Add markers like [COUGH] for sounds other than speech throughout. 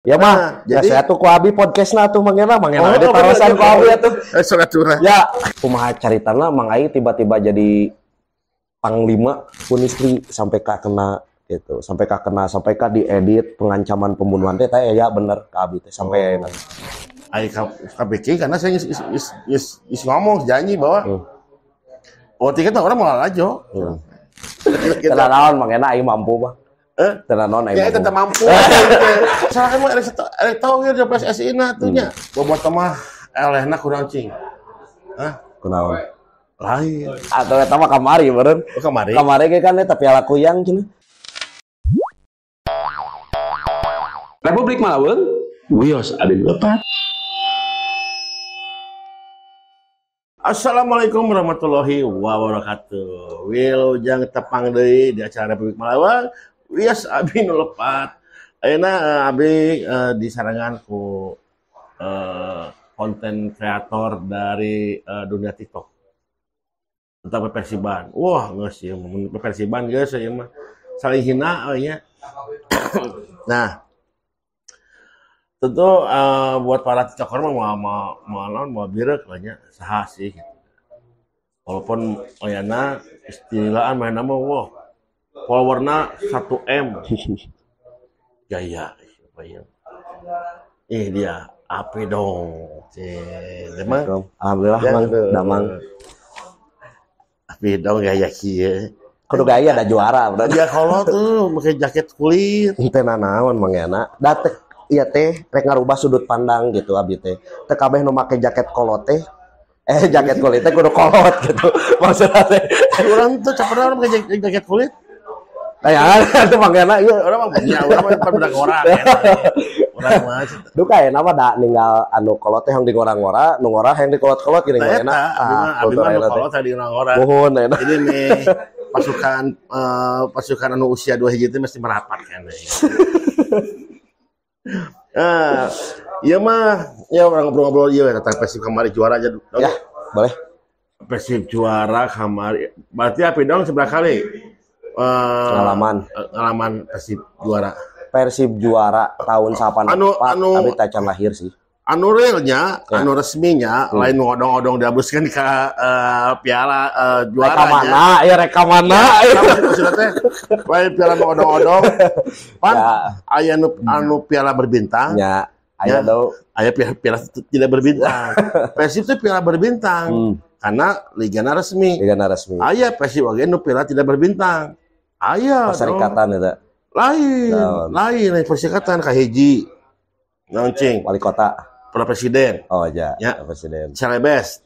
Ya nah, mah, ya, jadi... ya saya tuh abi podcast na tuh mangena, mangena oh, di tarasan ku ya tuh. [LAUGHS] Eh, sok Ya, kumaha caritana Mang Ai tiba-tiba jadi panglima pun sampai ka kena gitu, sampai ka kena, sampai ka diedit pengancaman pembunuhan teh teh ya bener abi teh sampai oh. Ai KBC karena saya is, is, is, is, ngomong janji bahwa hmm. Oh, tiket orang malah aja. Hmm. Kita lawan mangena aing mampu, Bang. Eh, tenan non Ya itu tak mampu. [LAUGHS] Salah kan ada ada tahu ya di PSSI na tuh hmm. nya. Bobot mah nak kurang cing. Hah? Kunaon? Lain. Ah, Atau eta mah kamari beren. Oh, kamari. Kamari kan kan tapi ala kuyang cina. Republik Malawen, Wios Abin Lepat. Assalamualaikum warahmatullahi wabarakatuh. Wilujang tepang deui di acara Republik Malawang, Wias [LAUGHS] abi nulepat. Ayeuna eh, abi uh, eh, disarangan ku eh, konten uh, kreator dari uh, dunia TikTok. Tentang Persiban. Wah, geus sih, iya, mun Persiban geus ieu iya, mah saling hina oh, ya. [COUGHS] nah, tentu uh, buat para tiktoker mah mau mau mau mau birek banyak sah sih gitu. walaupun oyana oh, istilahan ah, main nama wah followerna 1 m gaya [LAUGHS] ya. eh dia api dong eh, alhamdulillah mang damang. Api dong gaya ya, kia ya. kudu gaya ada juara Ya dia kalau tuh pakai jaket kulit teh nanaon enak. Datuk iya teh rek ngarubah sudut pandang gitu abi teh teh kabeh nu make jaket kolot teh eh jaket kulit teh kudu kolot gitu [LAUGHS] maksudnya teh kurang tuh orang pakai jaket kulit Nah, ya, [LAUGHS] itu panggilan, iya orang mah punya orang mah bukan orang. Ya. Orang mah duka ya nama dah ninggal anu kolot teh yang di orang-orang, nu orang yang di kolot-kolot gini mah enak. Abi mah kalau kolot tadi orang-orang. Mohon enak. Jadi nih pasukan uh, pasukan anu usia dua hiji itu mesti merapat kan. Nah, [LAUGHS] iya mah, ya orang ngobrol-ngobrol iya tentang persib kemarin juara aja. Ya, boleh. Persib juara kemarin. Berarti apa dong seberapa kali? uh, pengalaman eh, pengalaman Persib juara Persib juara tahun sapan anu, anu, tapi tacan lahir sih anu realnya ya. anu resminya hmm. lain ngodong ngodong dihabiskan ke uh, piala uh, eh, juara reka mana ya reka mana ya, lain piala ngodong ngodong [LAUGHS] pan ya. ayah anu, hmm. anu piala berbintang ya ayah ya. ayah piala, piala tidak berbintang [LAUGHS] Persib itu piala berbintang hmm. karena liga resmi liga resmi ayah Persib oke anu piala tidak berbintang Ayah. Perserikatan itu. Lain, Daun. lain, lain perserikatan kahiji. Nangcing. Wali kota. Pernah presiden. Oh aja. Iya. Ya. Presiden. Celebes.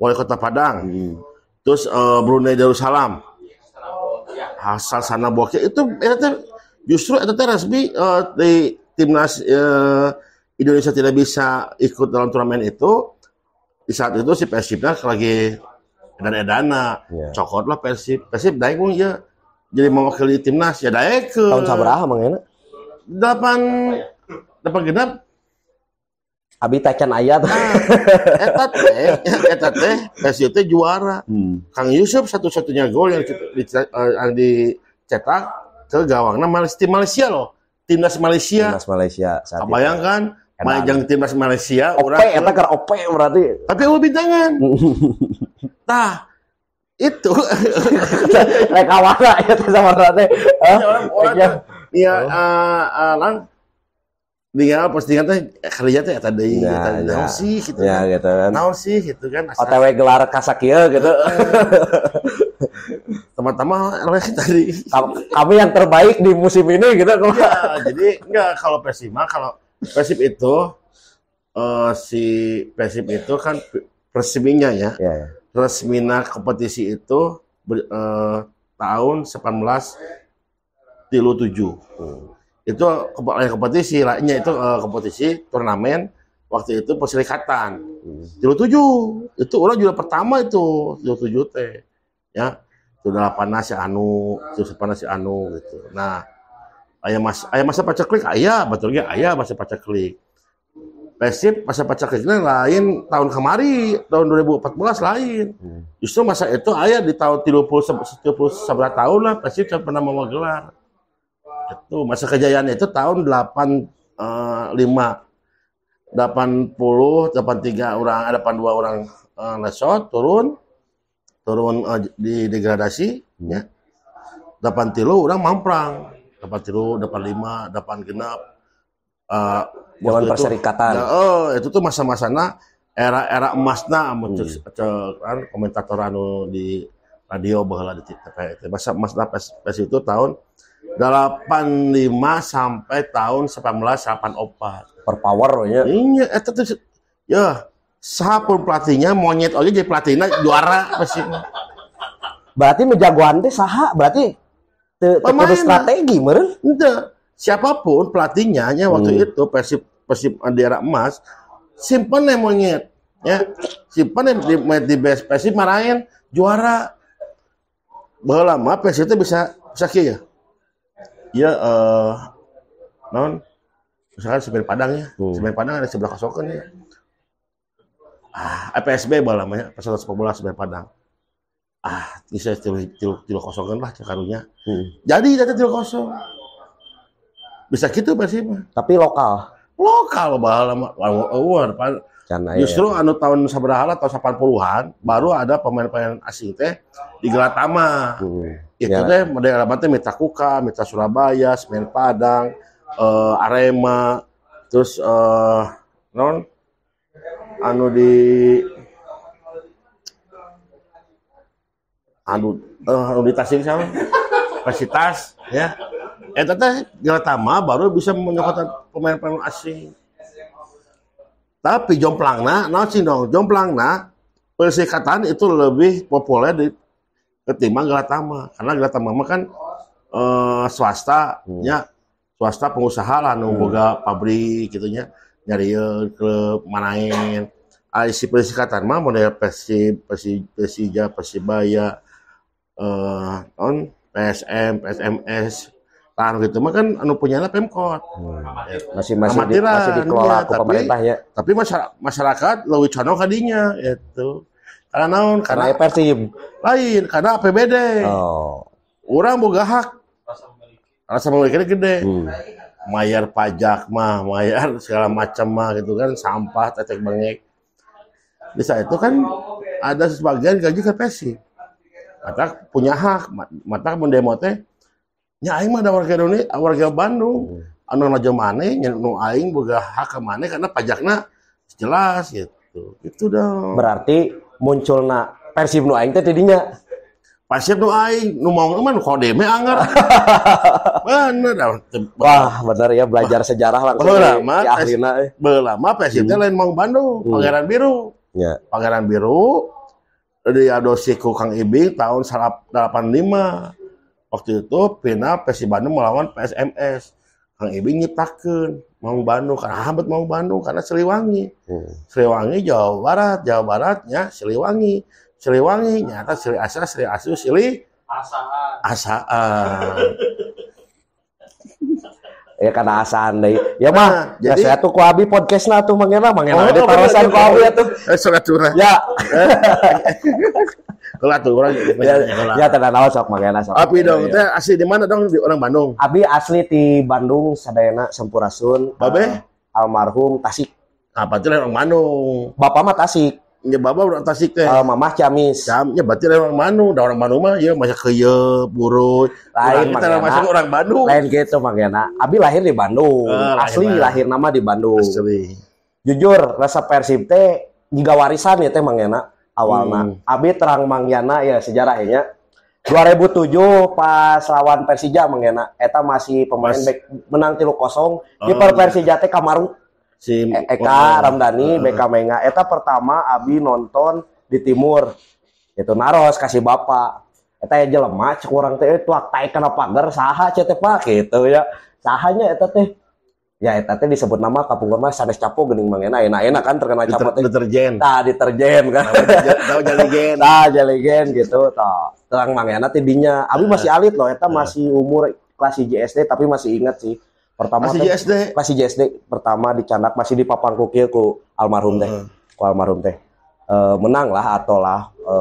Wali kota Padang. Hmm. Terus uh, Brunei Darussalam. Asal sana bokeh itu ya, itu justru itu resmi uh, di timnas uh, Indonesia tidak bisa ikut dalam turnamen itu di saat itu si Persibnya lagi dan edana yeah. cokot lah Persib Persib daeng ya jadi mewakili timnas ya daek ke tahun sabaraha Enak. delapan delapan genap Abi tekan ayat. Ah, Etat eh, teh, eh, teh, teh juara. Hmm. Kang Yusuf satu-satunya gol yang eh, dicetak di ke gawangnya Malaysia, tim Malaysia loh. Timnas Malaysia. Timnas Malaysia. Saat Bayangkan Majang timnas Malaysia. Ope, eta ker ope berarti. Tapi ulah bintangan. [LAUGHS] Tah, itu [LAUGHS] mereka warna ya sama rata teh iya, iya iya eh, eh, lang dia postingan teh kerja teh eta deui eta sih gitu ya gitu kan naon sih gitu kan OTW oh, gelar kasakia gitu teman-teman [LAUGHS] tadi kami yang terbaik di musim ini gitu ya, jadi enggak kalau Persima kalau Persib itu uh, si Persib itu kan Persiminya ya, ya, ya resmina kompetisi itu ber, eh, tahun 1937. Hmm. Itu eh, kompetisi lainnya itu eh, kompetisi turnamen waktu itu perserikatan. Hmm. 37. Itu orang juga pertama itu 37 teh. Ya. Sudah panas ya anu, sudah panas ya anu gitu. Nah, ayah mas ayah masa pacaklik ayah betulnya ayah masa pacaklik Persib masa pacar pacakeknya lain tahun kemari tahun 2014 lain hmm. justru masa itu ayah di tahun 30 30 sebelah tahun lah Persib pernah mau gelar itu masa kejayaan itu tahun 85 80 83 orang 82 eh, orang uh, eh, lesot turun turun uh, di degradasi hmm. ya 83 orang mamprang 83 85 86 uh, zaman perserikatan itu, ya, oh, itu tuh masa-masa nah era-era emasnya muncul kan, hmm. komentator anu di radio bahwa di TPT. masa masa pes itu tahun 85 sampai tahun 1984 per power ya iya itu iya, tuh ya siapa pelatihnya monyet aja jadi pelatihnya juara pasti berarti menjagoan teh saha berarti te, te strategi meren ente siapapun pelatihnya ya waktu hmm. itu Persib Persib era emas simpan nih monyet ya simpan nih di, di best Persib marahin juara berlama Persib itu bisa bisa kaya, ya ya uh, eh, non misalkan semen Padang ya hmm. semen Padang ada sebelah kosongkan ya ah eh, PSB berlama ya peserta sepak bola semen Padang ah bisa tilu tilu, tilu kosongkan lah cekarunya hmm. jadi jadi tilu kosong bisa gitu pasti tapi lokal lokal bahala luar Cana, justru anu tahun lah tahun 80-an baru ada pemain-pemain asing teh di Gelatama hmm. itu teh ya. teh daerah teh Mitra Kuka Mitra Surabaya Semen Padang eh, Arema terus uh, non anu di anu uh, anu di Tasik sama Pasitas [LAUGHS] ya Eh tata tama baru bisa menyokotan pemain-pemain asing. Tapi Jomplangna, nah sih dong, Jomplangna persikatan itu lebih populer di ketimbang Galatama karena Galatama kan eh, swasta nya swasta pengusaha lah nunggu hmm. boga pabrik gitu nya nyari ke manain ah, si persikatan mah model Persi, Persi, Persija, Persibaya, eh, on PSM, PSMS, Nah, gitu mah kan anu punya Pemkot. Hmm. Ya, masih masih di, masih dikelola ya, pemerintah ya. Tapi masyarakat, masyarakat lebih cono kadinya itu. Karena naon? Karena, karena ya Persib. Lain, karena APBD. Oh. Orang boga hak. Rasa memiliki gede. Hmm. Mayar pajak mah, mayar segala macam mah gitu kan, sampah, tetek bengek. Di saat itu kan ada sebagian gaji ke persim, Mata punya hak, mata mendemo teh Ya aing mah ada warga Indonesia, warga Bandung. Hmm. Anu aja mana, nya nu aing boga hak ke mana karena pajaknya jelas gitu. Itu dah. Berarti munculna Persib nu aing teh tadinya Persib nu aing nu mau mah kode me anggar. [LAUGHS] bener dah. Wah, bener ya belajar sejarah langsung. Beula mah ahlina eh. Persib teh hmm. lain mau Bandung, hmm. Pangeran Biru. Ya. Pangeran Biru diadosi ku Kang Ibing tahun 85 waktu itu final Persib Bandung melawan PSMS Kang Ibi nyiptakan mau Bandung karena hambat mau Bandung karena Sriwangi. hmm. Jawa Barat Jawa Baratnya Sriwangi. Sriwangi nyata Sri Asa Sri Asu Sri Asaan Asaan Ya karena asaan deh. Ya mah, nah, ya saya tuh kuabi podcast nah tuh mangena mangena oh, di tarosan oh, kuabi ya tuh. [LAUGHS] Eh surat curah. Ya. Kalau [LAUGHS] tuh orang ya, ya tenan awal sok mangena sok. Abi dong, ya, ya. teh asli di mana dong di orang Bandung? Abi asli di Bandung Sadayana Sempurasun. Babe? Eh, almarhum Tasik. Apa tuh orang Bandung? Bapak mah Tasik nya baba udah tasik teh. Oh, mamah camis. Camnya berarti orang Manu, da orang Manu mah ieu masa keuyeub, burut. Lain mah masuk orang Bandung. Lain gitu makanya. Abi lahir di Bandung. Ah, Asli lahir, lahir nama di Bandung. Asli. Jujur rasa Persib teh jika warisan ya teh mangena awalnya. Hmm. Abi terang Mang Yana ya sejarahnya. 2007 pas lawan Persija mangena eta masih pemain Mas. back menang 3-0. Oh. Di per Persija teh Kamaru si Eka oh. Ramdhani uh. BK Menga eta pertama Abi nonton di timur itu naros kasih bapak eta ya jelema cek orang teh waktu eh, tae kana pagar saha cete teh pak gitu ya sahanya eta teh ya eta teh disebut nama kapung mah sanes capo gening mangena enak-enak kan terkenal capo teh deterjen tah deterjen kan tahu jaligen tah jaligen [LAUGHS] gitu tah terang mangena teh dinya abi masih nah. alit loh eta nah. masih umur kelas JSD tapi masih ingat sih pertama masih JSD masih JSD pertama di Candak masih di papan kukil ku almarhum teh hmm. ku almarhum teh e, menang lah atau lah e,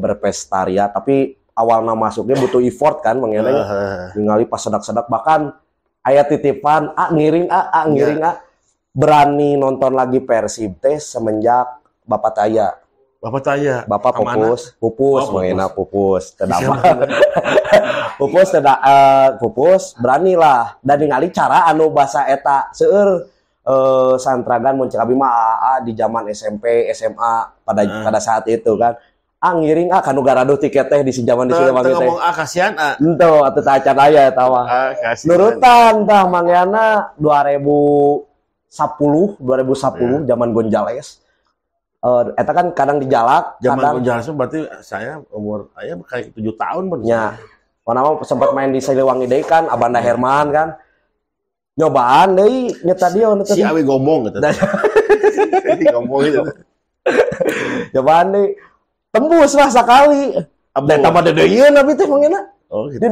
berpestaria tapi awal nama masuknya butuh effort kan mengenai ah, ah, ah. ningali pas sedak-sedak bahkan ayat titipan a ngiring a a ngiring ak. Iya. a berani nonton lagi Persib teh semenjak Bapak Taya Bapak tanya. Bapak pupus, pupus, oh, mengenal pupus, terdama. pupus [LAUGHS] iya. teda uh, pupus berani lah. Dan ningali cara anu bahasa eta seueur uh, santragan mun cekabi di zaman SMP, SMA pada hmm. pada saat itu kan. Ah ngiring ah kanu garado tiket teh di zaman di sini teh. Ngomong ah kasihan ah. Ento atau tacan aya eta mah. Ah kasihan. Nurutan sepuluh, dua 2010, 2010 zaman Gonjales Uh, eta kan kadang dijalak, Zaman kadang Jalan berarti saya umur ayah kayak tujuh tahun berarti. Ya. Mana sempat main di Siliwangi deh kan, Abanda Herman kan. Nyobaan deh, nyata dia Si Awi gombong gitu. Jadi [LAUGHS] gombong gitu. [LAUGHS] Nyobaan deh. Tembus lah sekali. Dan tambah dedeyeun tapi teh mengena. Oh gitu.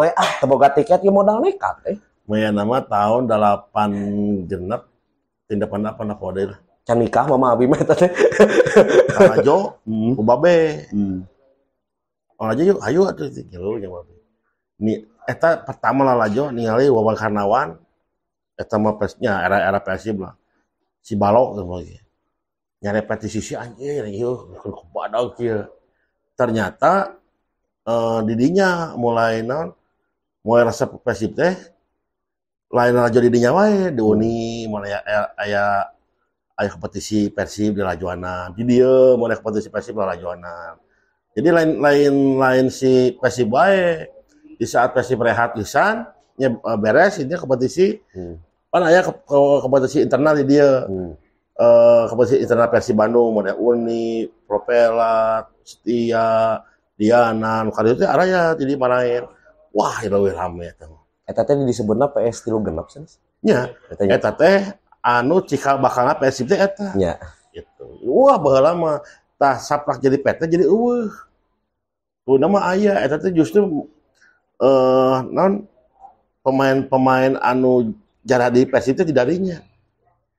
ya. Ah, teboga tiket yang modal nekat eh. Maya nama tahun delapan jenep tindakan apa nak lah can nikah mama abi mah tadi ajo ku hmm. babe hmm. oh aja yuk ayo atuh jeung babe ni eta pertama lah lajo ningali Wawan Karnawan eta mah pesnya era era persib lah si balok gitu nyari petisi si anjir yuk iya. badag kieu iya. ternyata eh, didinya mulai non mulai resep persib teh lain aja didinya wae di Uni mulai ayah ayah kompetisi Persib di Lajuana. Jadi dia mulai kompetisi Persib di Lajuana. Jadi lain lain lain si Persib baik di saat Persib rehat lisan, ya eh, beres ini kompetisi. Hmm. Pan ayah ke, ke, kompetisi internal di dia. Hmm. E, kompetisi internal Persib Bandung, mulai Uni, propelat Setia, Diana, kali itu arah ya jadi marahin. Wah, itu lebih Eh, Eta ini disebutnya PS Tilo genap sih. Ya, eh, teh anu cikal bakal prinsip teh eta ya. gitu wah baheula mah tah saprak jadi PT jadi eueuh tuh nama ayah eta teh justru eh uh, non pemain-pemain anu jarah di PS itu tidak dinya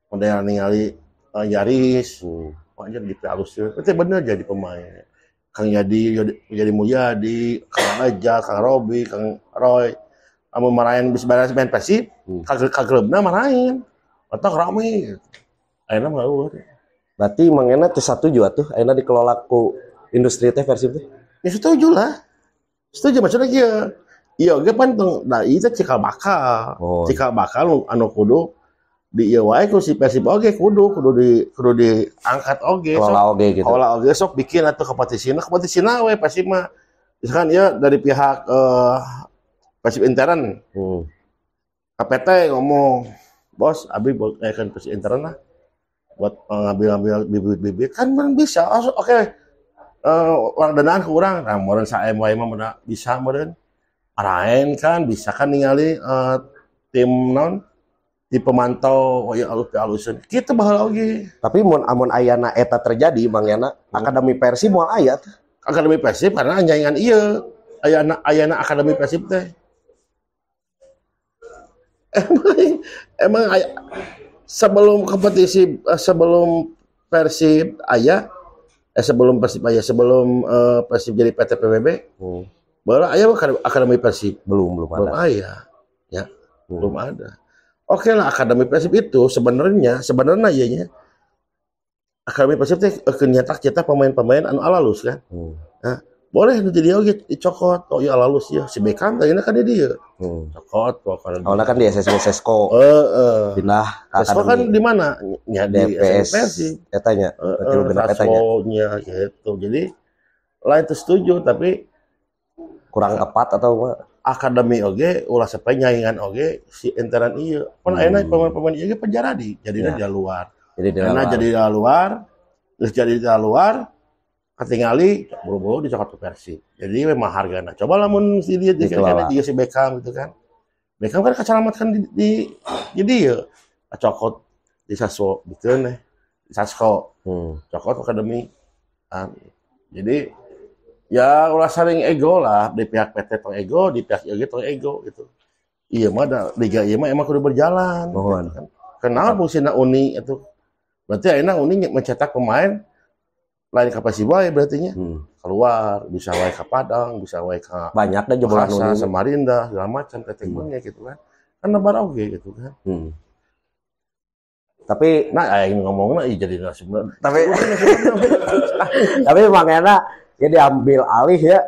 model ningali uh, Yaris hmm. oh, jadi halus itu bener jadi pemain Kang Yadi jadi Mulyadi Kang Aja Kang Robi Kang Roy kamu marahin bisa beres main pasif hmm. kagak kagak marahin Petang rame. Aina nggak gue. Berarti mangena teh satu juga tuh. Aina dikelola ku industri teh versi teh. Ya setuju lah. Setuju maksudnya kia. Iya, gue pan nah itu cikal bakal, oh. cikal bakal anu kudu di iya wae ku si Persib oge kudu kudu di kudu diangkat oge kelola sok, oge gitu kelola oge sok bikin atau kompetisinya kompetisinya wae pasti mah misalkan ya dari pihak eh, Persib Intern hmm. KPT ngomong bos abi akan ke intern lah buat ngambil-ngambil bibit-bibit kan memang bisa oke okay. uh, eh, orang danaan kurang nah meren saya mau, emang mana bisa meren arahin kan bisa kan ningali uh, tim non di pemantau oh ya alus alusan kita bahal lagi tapi mau amun ayana eta terjadi bang yana hmm. akademi persib mau ayat akademi persib karena anjaingan iya ayana ayana akademi persib teh emang emang ayah, sebelum kompetisi sebelum Persib ayah eh sebelum Persib ayah eh, sebelum uh, Persib jadi PT PBB hmm. baru ayah akademi Persib belum belum ada. belum ayah ya hmm. belum ada oke lah akademi Persib itu sebenarnya sebenarnya ayahnya akademi Persib itu eh, kenyataan kita pemain-pemain anu alalus kan hmm. nah, boleh nanti dia oke gitu, dicokot oh ya lalu sih ya si Beckham tadi kan dia dia hmm. cokot kok oh, nah kan awalnya kan di SSB Sesko uh, uh. pindah ke Sesko kan di mana ya di DPS sih katanya Sesko nya gitu jadi lain itu setuju tapi kurang tepat atau apa akademi oke ulah sepenyaingan oke si enteran iya pun hmm. enak pemain-pemain iya penjara di jadinya di luar jadi di luar jadi di luar terus jadi di luar ketingali buru-buru di Jakarta Persib. Jadi memang harganya. Coba lamun si dia di kira di si Beckham gitu kan. Beckham kan kecelamatan di, di jadi ya nah, cokot di Saswo gitu nih. Di Sasko. Hmm. Cokot akademi. Kan. Jadi ya ulah saling ego lah di pihak PT tong ego, di pihak IG tong ego gitu. Iya mah ada liga iya mah emang kudu berjalan. Mohon. Gitu, kan. Kenal fungsinya Uni itu. Berarti enak Uni mencetak pemain lain ke Pasibai berarti nya hmm. keluar bisa wae ke Padang bisa wae ke banyak dah jebolan Bahasa, Samarinda segala macam kategorinya hmm. gitu kan kan nebar oge okay, gitu kan hmm. tapi nah ini ngomongnya iya jadi nasib tapi [LAUGHS] tapi makanya ya diambil alih ya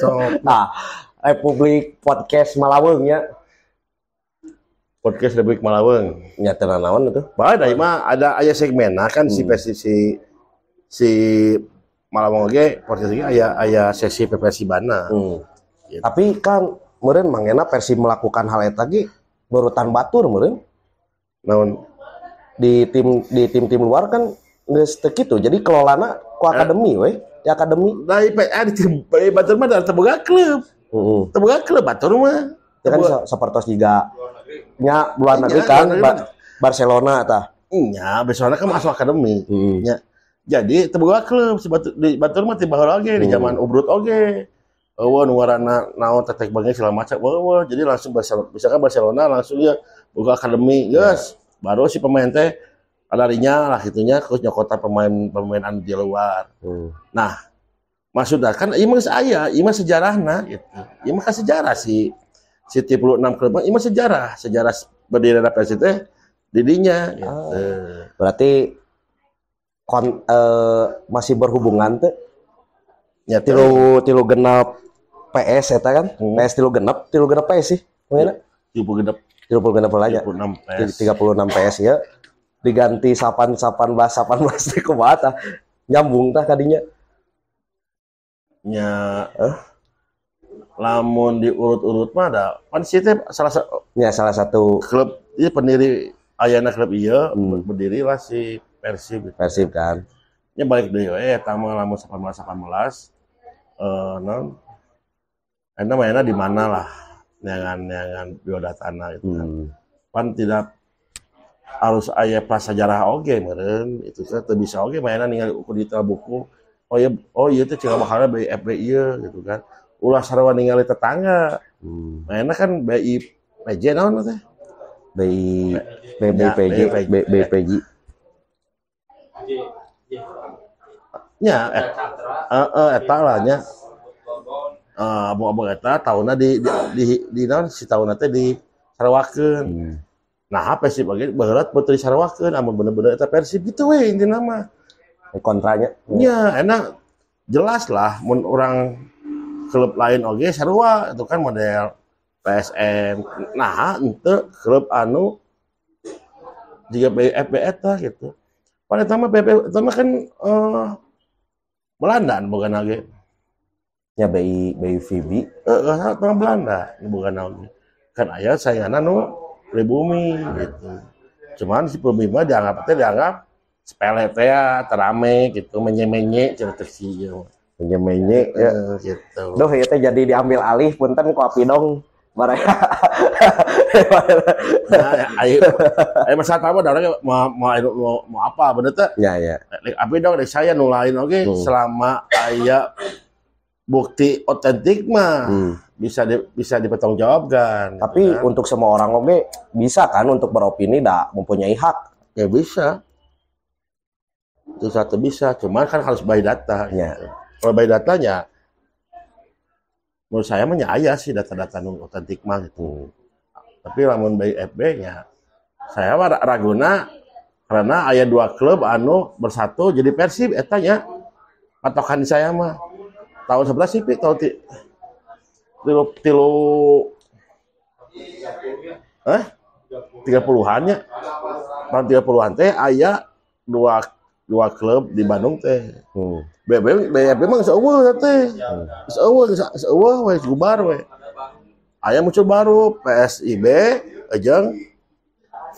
so, [LAUGHS] nah Republik Podcast Malaweng ya Podcast Republik Malaweng nyata naon itu Baik, ada ayah segmen nah kan hmm. si, si si malam oge podcast oge aya aya sesi Bana. Hmm. Gitu. Tapi kan meureun mangena versi melakukan hal eta ge berutan batur meureun. namun di tim di tim-tim luar kan geus teu kitu. Jadi kelolana ku eh. akademi we, di akademi. Da nah, IPA eh, di tim eh, batur mah da teboga klub. Heeh. Hmm. Teboga klub batur mah. Kan sapertos juga nya luar iya, negeri kan Barcelona tah. Iya, Barcelona kan masuk akademi. Hmm. Nya jadi terbuka klub si batu di Batur rumah tiba lagi di hmm. zaman Ubrut oge Wah, nuarana naon tetek banyak segala macam. Wah, wah, jadi langsung Barcelona, misalkan Barcelona langsung dia ya, buka akademi, guys ya. Baru si pemain teh larinya lah itunya khususnya nyokota pemain-pemain anu di luar. Hmm. Nah, maksudnya kan imas mah imas sejarah mah sejarahna gitu. kan sejarah si si 36 klub ieu mah sejarah, sejarah berdiri di teh didinya gitu. Ah, berarti kon, uh, masih berhubungan tuh ya tilu tilu genap PS eta kan hmm. PS tilu genap tilu genap PS sih mana tilu genap tilu genap aja tiga puluh enam PS ya diganti sapan sapan belas sapan belas di [LAUGHS] kubata nyambung tah tadinya nya huh? lamun diurut-urut mah ada kan sih salah satu ya salah satu klub ini iya, pendiri ayana klub iya hmm. berdiri lah si Persib. Gitu ya. Persib kan. Ya balik deh, eh tamu malas sapan malas. eh non Enak eh, mainnya di mana lah dengan dengan nah itu kan. Hmm. Pan tidak harus ayah pas oke okay, meren itu kan tuh oke okay, mainan tinggal ukur di buku oh iya oh iya itu cuma bakalnya BI FBI e, gitu kan ulah sarwa ninggalin tetangga hmm. kan BI PJ non teh BI ya, BPJ BPJ nya eh, eh eh eta lah nya iya. eh mau abang eta tahunnya di di di, di non si tahunnya teh di Sarawakan, iya. nah apa sih bagian berat putri Sarawakan, amun bener-bener eta versi gitu weh ini nama. kontranya nya enak jelas lah mun orang klub lain oge sarua itu kan model PSM nah ente klub anu jika PFP eta gitu pada sama PP sama kan uh, Belanda bukan lagi nya bayi bayi Phoebe eh, eh orang Belanda bukan lagi kan ayah saya nu pribumi gitu cuman si pembima dianggap teh dianggap sepele teh ya, terame gitu menye menye cerita si menye menye ya, eh, gitu doh ya teh jadi diambil alih punten ku api dong mereka. Ya. [LAUGHS] Nah, ya, mau apa bener Ya ya. Tapi eh, eh, dong saya nulain oke hmm. selama aya bukti otentik mah hmm. bisa di, bisa dipertanggungjawabkan. Tapi gitu kan? untuk semua orang oke bisa kan untuk beropini dak mempunyai hak. Ya bisa. Itu satu bisa, cuman kan harus by data. Ya. Gitu. Kalau by datanya menurut saya menyaya sih data-data nu otentik mah gitu tapi lamun bayi FB nya saya warak raguna karena ayah dua klub anu bersatu jadi Persib etanya patokan saya mah tahun sebelas sih tahun tiga tilu tilu eh tiga puluhannya tahun tiga puluhan teh ayah dua dua klub di Bandung teh hmm. BBM BBM memang seawal teh seawal seawal weh gubar weh ayah muncul baru PSIB ajang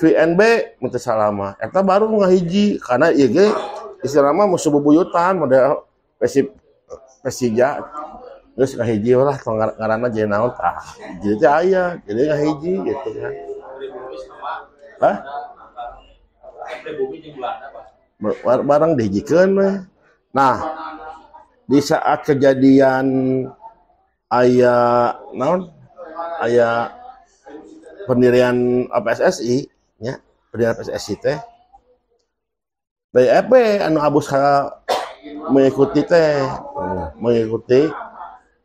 VNB minta salama eta baru ngahiji karena IG istilahnya musuh bebuyutan model Persib Persija terus ngahiji lah karena jadi naon tah jadi teh ayah jadi ngahiji gitu kan Hah? Eh, Bumi di Belanda, Pak barang mah. Eh. nah di saat kejadian ayah non ayah pendirian PSSI ya pendirian PSSI teh BEP e anu abus ka mengikuti teh mengikuti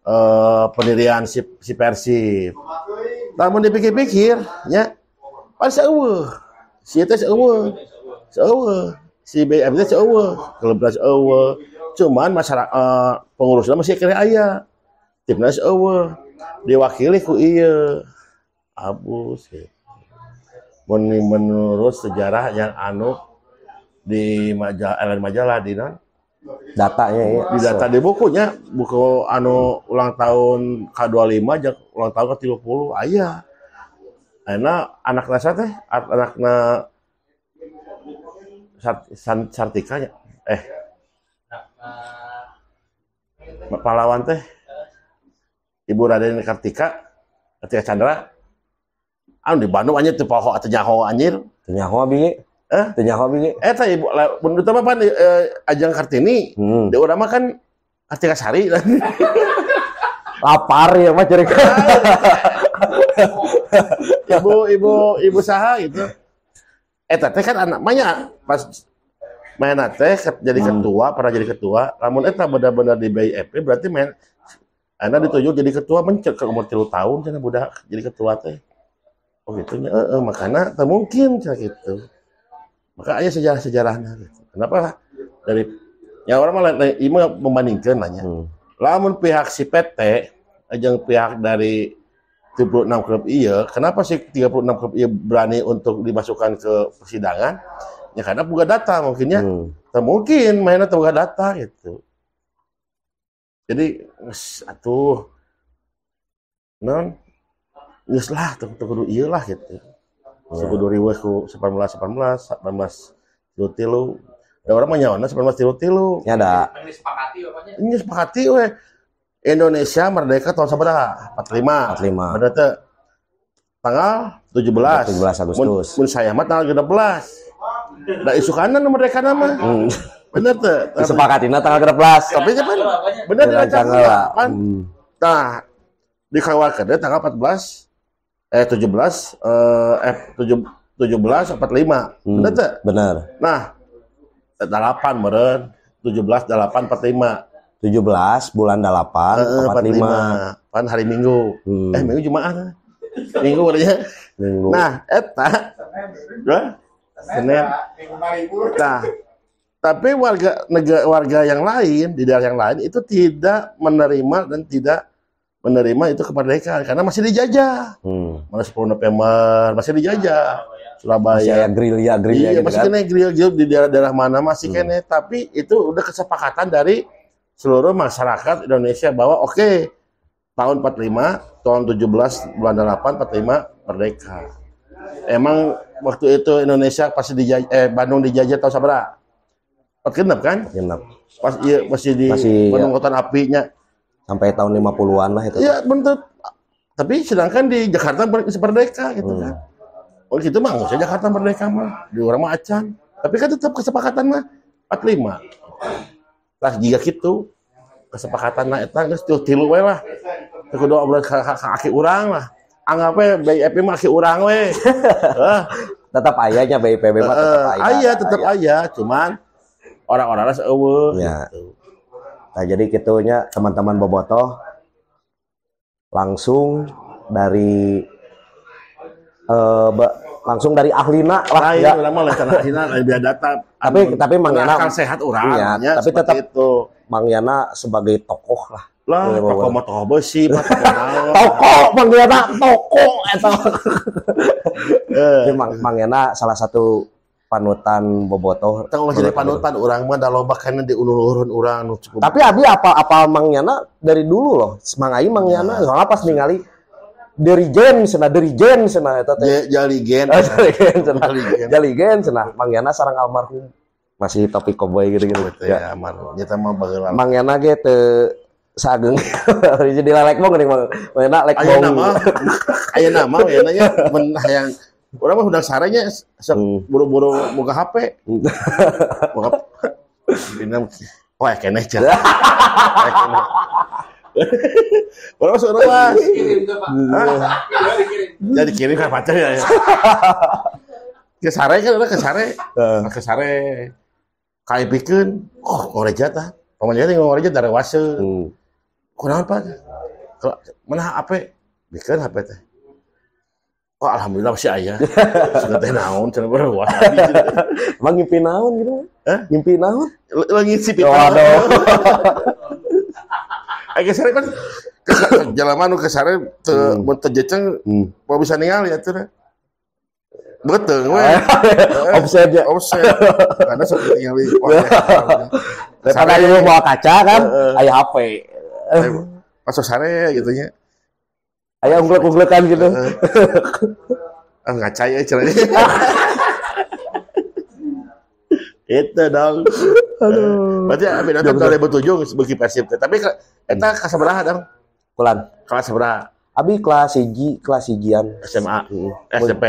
uh, pendirian si, si Persib namun dipikir-pikir ya pas seueuh si teh seueuh si BM-nya kalau klubnya ceueuh. Cuman masyarakat uh, eh, pengurusnya masih kira ayah. timnas ceueuh. Diwakili ku iya. abu sih Men Menurut sejarah yang anu di majalah, eh, majalah di non datanya ya. Di data di bukunya, buku anu ulang tahun K25 jak ulang tahun ke-30 ayah, Enak anak nasa teh, anak na Sart, Sartika ya? Eh. Pak nah, Pahlawan teh. Eh. Ibu Raden Kartika, Kartika Chandra. Anu di Bandung anjir teu poho atau nyaho anjir. nyaho bingi. Eh, teu nyaho bingi. Eh tadi ibu mun utama pan eh, ajang Kartini, hmm. di urama kan Kartika Sari. [LAUGHS] Lapar ya mah jadi [LAUGHS] ibu ibu ibu saha gitu eta eh, teh kan anak banyak pas main teh jadi hmm. ketua pernah jadi ketua namun eta benar-benar di BIP eh, berarti main Anda ditunjuk jadi ketua mencet ke umur tiga tahun cina budak jadi ketua teh oh gitu ya e -e, makanya tak mungkin kayak gitu maka aja sejarah sejarahnya gitu. kenapa dari ya orang malah ini membandingkan nanya hmm. lamun pihak si PT ajang pihak dari 36 klub iya, kenapa sih 36 klub iya berani untuk dimasukkan ke persidangan? Ya karena bukan data mungkinnya. Hmm. mungkin mainnya terbuka data gitu. Jadi satu non nyes lah tuh kudu iya lah gitu. Yeah. Kudu riweuh ku 18 18 18 tilu. Da urang mah nyaona 18 tilu tilu. Ya da. Ini sepakati we. Indonesia merdeka tahun sabaraha? 45. 45. Berarti teh tanggal 17. 17 Agustus. Mun, saya mah tanggal 16. Da isu kanan merdeka nama. Hmm. Bener teh. Disepakatina tanggal 16. Tapi kan bener dirancang kan. Hmm. Nah, dikeluarkan deh tanggal 14 eh 17 eh, F 7 17 45. Hmm. Bener teh? Bener. Nah, 8 eh, meren 17 8 45 17 bulan 8 uh, 45. 45. Pan hari Minggu. Hmm. Eh Minggu Jumat. Minggu warnanya. Minggu. Nah, eta. Eh, Senin. Nah, tapi warga negara warga yang lain di daerah yang lain itu tidak menerima dan tidak menerima itu kemerdekaan karena masih dijajah. Hmm. Masih 10 November masih dijajah. Surabaya. Masih ada gerilya gerilya. Iya, gitu masih kan? kena gerilya di daerah-daerah mana masih hmm. kena. Tapi itu udah kesepakatan dari seluruh masyarakat Indonesia bahwa oke okay, tahun 45 tahun 17 bulan 8 45 merdeka emang waktu itu Indonesia pasti di eh, Bandung dijajah tahun sabra perkenap kan genap pas iya masih di masih, kota ya. apinya sampai tahun 50-an lah itu ya bentuk tapi sedangkan di Jakarta merdeka gitu hmm. kan oh gitu mah saya Jakarta merdeka mah di orang mah acan tapi kan tetap kesepakatan mah 45 lah jika gitu kesepakatan naik tangga geus tilu we lah aku doa obrolan ka, orang ka lah anggap we BIP mah aki urang we [LAUGHS] tetap ayahnya BIP mah tetap ayah ayah tetap ayah cuman orang-orangnya seueuh ya. Gitu. Nah, jadi kitunya teman-teman bobotoh langsung dari uh, langsung dari ahlina lah ya. Urang lecana ahlina dia data. Tapi anu, tapi Mang Yana kan sehat orang iya, ya, tapi tetap itu. Mang Yana sebagai tokoh lah. Lah iya, tokoh mah tokoh besi, [LAUGHS] tokoh Mang Yana tokoh eta. [LAUGHS] Eh, Mang Mang Yana salah satu panutan bobotoh. Tengok masih jadi panutan orang mah da lomba kana di ulun-ulun cukup. Tapi abi apa apa Mang Yana dari dulu loh. semangai Mang Yana nah. soalnya pas ningali dari dirijen sana gen sana itu teh gen sena sana gen sana mangyana sarang almarhum masih topik koboi gitu gitu ya almarhum ya, nyata mah bageula mangyana gitu sageng [LAUGHS] jadi lalek mong nih mangyana lek mong ayo nama ayo nama mangyana ya menah yang orang mah udah saranya hmm. buru-buru buka HP hmm. buka Dina, [LAUGHS] wah keneh jalan [LAUGHS] Orang masuk orang mas. jadi kirim Pak. ke pacarnya ya. Kan ya. [LAUGHS] Ke sare kan orang ke sare. Eh. Ke sare. pikir, oh ngorek jatah. Pemain tinggal ngorek dari wase. Hmm. kenapa apa? Mana apa Bikin apa teh. Oh, alhamdulillah masih ayah. [LAUGHS] Sudah teh naon cenah berwah. Emang ngimpi naon gitu? Eh, Ngimpi naon? Lagi sipit. Waduh. [LAUGHS] Ege sering kan [COUGHS] jalan ke sana te hmm. mun tejeceng hmm. mau bisa ninggal ya tuh. Betul, we. Ah, eh, offset ya. Offset. Karena sok tinggal di. [LAUGHS] Karena lu bawa kaca kan, ayah eh, eh. HP. Masuk ya gitu ya Aya unglek-unglekan gitu. [LAUGHS] Ah ngaca ya ceritanya. [LAUGHS] itu dong [LAUGHS] aduh berarti Amin nonton ya, dua ribu tujuh sebagai persib tapi kita hmm. kelas berapa dong kulan kelas berapa abi kelas IG kelas hijian SMA hmm. eh, SMP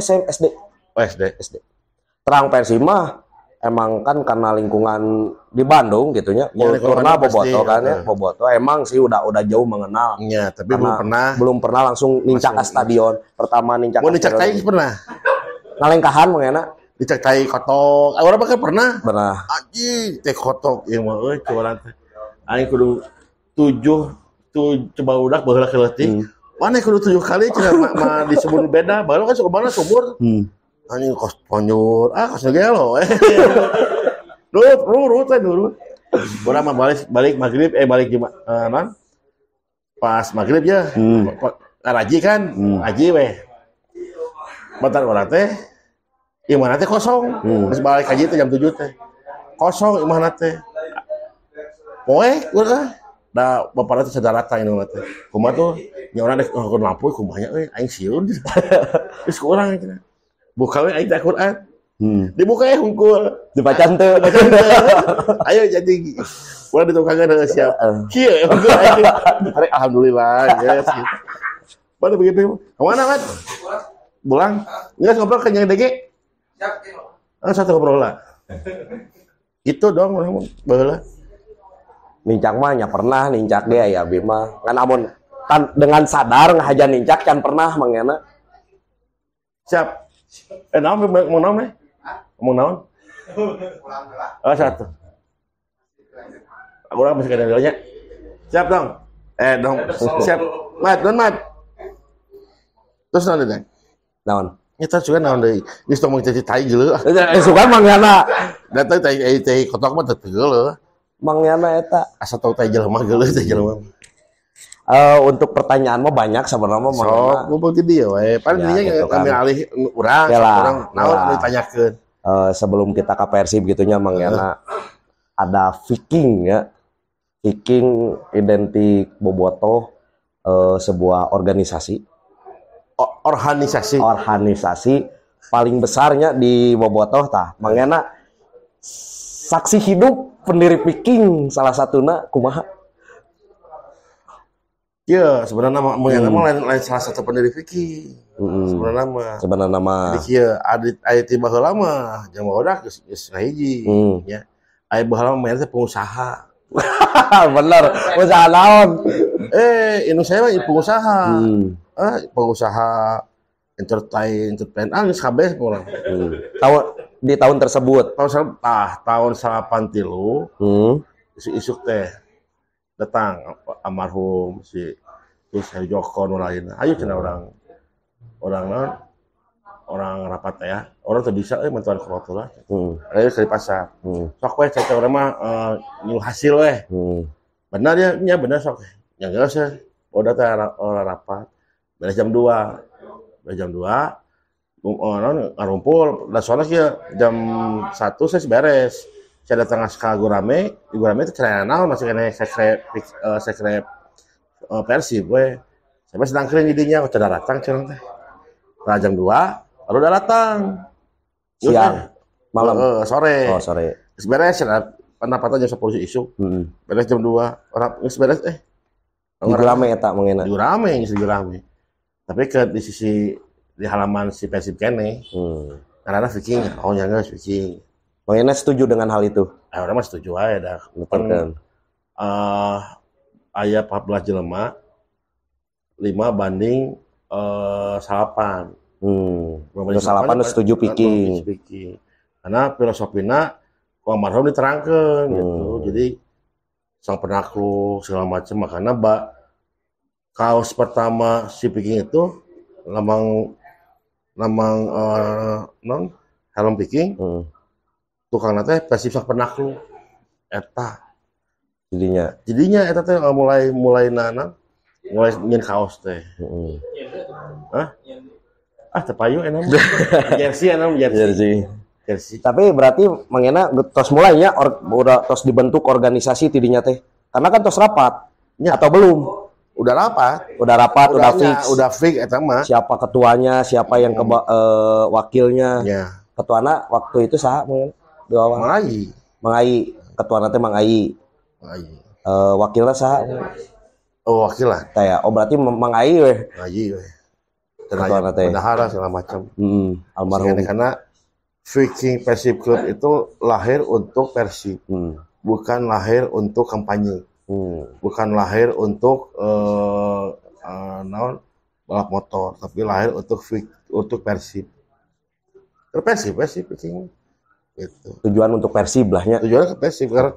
SM, SD oh, SD SD terang persima emang kan karena lingkungan di Bandung gitunya ya, kulturnya boboto kan ya eh. boboto emang sih udah udah jauh mengenal ya tapi belum pernah belum pernah langsung nincak ke stadion pertama nincak mau nincak pernah ngalengkahan mengena ya dicek tai kotok. Eh, Awal pakai kan pernah? Pernah. Aji teh kotok ieu iya, mah euy eh, coba teh. Aing kudu tujuh tuh coba udah baheula keleutik. Hmm. Mana kudu tujuh kali cenah mah ma, disebut beda. Baru kan suka mana sumur. Hmm. Anjing kos ponjur Ah kos gelo. Eh. [LAUGHS] Nurut, nurut teh nurut. Orang mah balik balik maghrib eh balik gimana, eh, non? pas maghrib ya hmm. raji kan hmm. aji weh bentar orang teh Imana iya, teh kosong. Hmm. Terus balik haji teh jam 7 teh. Kosong imana iya, teh. Poe ulah. Da bapak teh saudara teh ini teh. Kumaha tuh nya urang dek ngakur oh, lampu kumahnya euy aing sieun. Terus [LAUGHS] ku urang cenah. Gitu. Buka we aing teh Quran. Hmm. Dibuka ya hungkul. Dibaca teu. [LAUGHS] Ayo jadi ulah ditukangkeun dengan siap. Kieu [LAUGHS] hungkul aing. Alhamdulillah Yes. Pada gitu. begitu. Kemana, Mat? Pulang. Nggak ngobrol kenyang Nyang Ah, satu lah Itu dong mun Nincak mah ya pernah nincak dia ya Bima. Kan namun kan dengan sadar ngajak nincak kan pernah mengena. Siap. Eh nama mau nama Mau nama? Oh ah, satu. Aku ah, orang masih kadang Siap dong. Eh dong. Siap. Mat, don mat. Terus nanti deh. Naon? Nyata juga naon deui. Geus tong jadi tai geuleuh. [LAUGHS] Esukan iya, iya. mangyana. Da teh tai eh, tai kotak mah teu geuleuh. Mangyana eta. Asa tau tai jelema geuleuh teh jelema. Eh untuk pertanyaan mah banyak sebenarnya mah. Sok, ngumpul di dia we. Paling ya, gitu ya, kami alih urang, urang naon ya. anu ditanyakeun. Eh sebelum kita ke Persib Mang mangyana ada Viking ya. Viking identik Bobotoh eh sebuah organisasi organisasi organisasi paling besarnya di Bobotoh tah mangena saksi hidup pendiri Viking salah satunya kumaha Ya, sebenarnya nama hmm. lain, lain salah satu pendiri Viking. Hmm. Sebenarnya nama. Sebenarnya nama. Jadi ya, adit ayat tiba lama, jangan bawa dah geus geus hmm. Ya. Ayat baheula lama mainnya pengusaha. [LAUGHS] Benar, pengusaha laut. Eh, ini saya mah pengusaha. Hmm ah, pengusaha entertain entertain ah geus kabeh kurang. Hmm. Tahun di tahun tersebut. Tahun ah tahun 8 tilu. Hmm. Si isuk teh datang almarhum si terus si Joko nulain, Ayo kena hmm. orang orang non orang rapat ya orang tuh bisa eh mentuan kerotula hmm. ayo dari pasar hmm. sok weh caca orang mah uh, hasil weh hmm. benar ya, ya benar sok yang jelas ya udah teh orang rapat beres jam 2 beres jam 2 ngarumpul dan soalnya kia ya, jam 1 saya sih beres saya datang ke Gurame di Gurame itu keren nao masih kena sekre uh, eh, sekre uh, eh, Persib we saya sedang keren idenya sudah datang cenah teh nah, jam 2 baru udah datang siang malam uh, sore oh sore beres saya pendapatan jam 10 isu hmm. beres jam 2 orang beres eh di gurame ya tak mengenai di gurame geus di gurame tapi ke di sisi di halaman si Persib kene hmm. karena Viking oh nyangga Viking Oh, Ena setuju dengan hal itu? Eh, orang mah setuju aja dah. Betul kan? Uh, ayah 14 jelema, 5 banding uh, salapan. Hmm. Terus salapan setuju eh, eh, Viking Karena filosofinya, ku marhum diterangkan gitu. hmm. gitu. Jadi sang penakluk segala macam makanya mbak kaos pertama si Viking itu lambang lambang uh, eh, non helm Viking hmm. tukang nate pasti pernah penaklu eta jadinya jadinya eta teh eh, mulai mulai nana mulai nyen kaos teh hmm. ah ah tepayu enam [LAUGHS] jersey enam jersey. jersey tapi berarti mengena tos mulainya or, tos dibentuk organisasi tidinya teh karena kan tos rapat ya. atau belum udah rapat udah rapat udah, udah fix udah fix itu eh, mah siapa ketuanya siapa yang keba, uh, wakilnya ya. anak waktu itu sah mungkin dua Mang Mangai. Mangai, ketua anak teh Mang Ayi uh, eh, wakilnya sah oh wakil lah ya oh berarti Mang Ayi weh Ayi weh anak teh bendahara segala macam hmm, almarhum karena Viking Persib Club itu lahir untuk Persib hmm. bukan lahir untuk kampanye hmm. bukan lahir untuk uh, eh, uh, eh, non balap motor tapi lahir untuk untuk persib persib persib itu tujuan untuk persib lahnya tujuan ke persib karena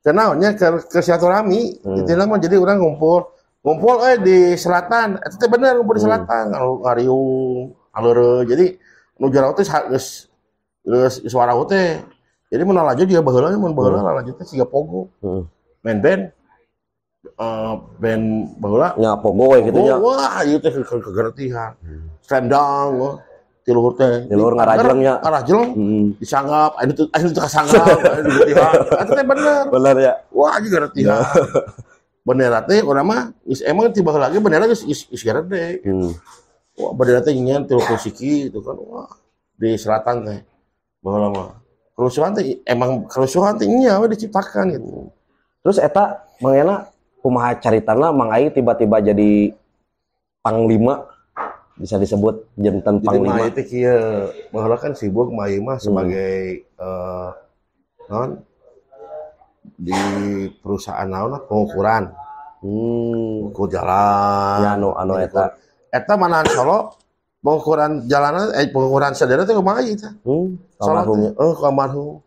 kenalnya ke, ke silaturahmi hmm. itu namanya jadi orang ngumpul ngumpul eh di selatan itu bener ngumpul di hmm. selatan kalau hmm. Arium alur jadi nu jarau harus harus suara teh jadi menolak aja dia baheula mun baheula hmm. lanjut teh pogo hmm. main band Eh, band bahula ya pogoe gitu oh, ya wah ieu iya, teh kegertihan sendang oh. teh tiluhur ngarajeng ya ngarajeng hmm. disanggap anu teh anu teh kasanggap kegertihan [LAUGHS] itu teh bener bener ya wah itu gertihan ya. [LAUGHS] bener teh urang mah geus emang tiba lagi bener geus geus gede hmm. wah bener teh nyian tiluhur siki itu kan wah di selatan teh bahula mah kerusuhan teh emang kerusuhan teh nya diciptakan gitu hmm. terus eta mangena kumaha caritana Mang Aing tiba-tiba jadi panglima bisa disebut jantan panglima. Jadi itu kia malah kan sibuk mah mah hmm. sebagai hmm. uh, non di perusahaan naon pengukuran. Hmm. Ukur jalan. Ya, anu anu eta. Eta mana Solo pengukuran jalanan eh pengukuran sadar itu kumaha ieu teh? Hmm. Almarhum. Eh almarhum.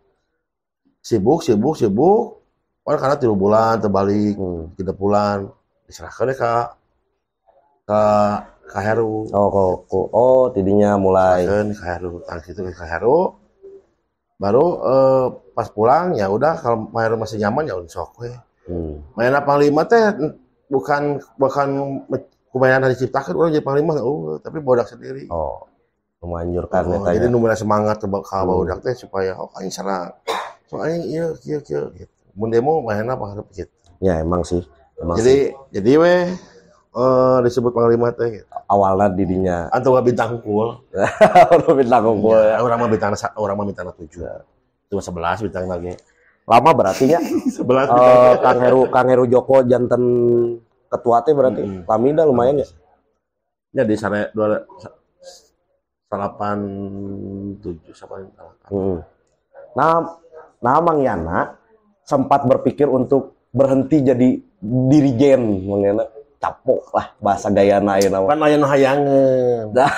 Sibuk sibuk sibuk Orang karena tiga bulan terbalik, hmm. tidak pulang, diserahkan ya kak ke ke Heru. Oh, ko, ko. oh, tidinya mulai. Kan ke Heru, tangki itu ke Heru. Baru eh, pas pulang ya udah kalau Heru masih nyaman ya udah sok Hmm. Main panglima teh bukan bukan kemainan dari ciptakan orang jadi panglima oh, tapi bodak sendiri. Oh. Memanjurkan oh, ya, Jadi ya. nu semangat ke hmm. bodak teh supaya oh aing sarang. Soalnya iya iya iya gitu mun demo mana pangarep gitu. Ya emang sih. Emang jadi sih. jadi we uh, disebut panglima teh Awalan gitu. awalnya didinya [LAUGHS] atau bintang kul orang bintang iya, kul ya, orang mah bintang orang mah bintang tujuh ya. cuma sebelas bintang lagi lama berarti ya [LAUGHS] sebelas uh, Kang Heru Kang Heru Joko jantan ketua teh berarti -hmm. lumayan ya ya di sana dua delapan tujuh salapan nah mm. nah Mang Yana sempat berpikir untuk berhenti jadi dirijen mengenai capok lah bahasa gaya naik kan layan hayangan [LAUGHS] nah.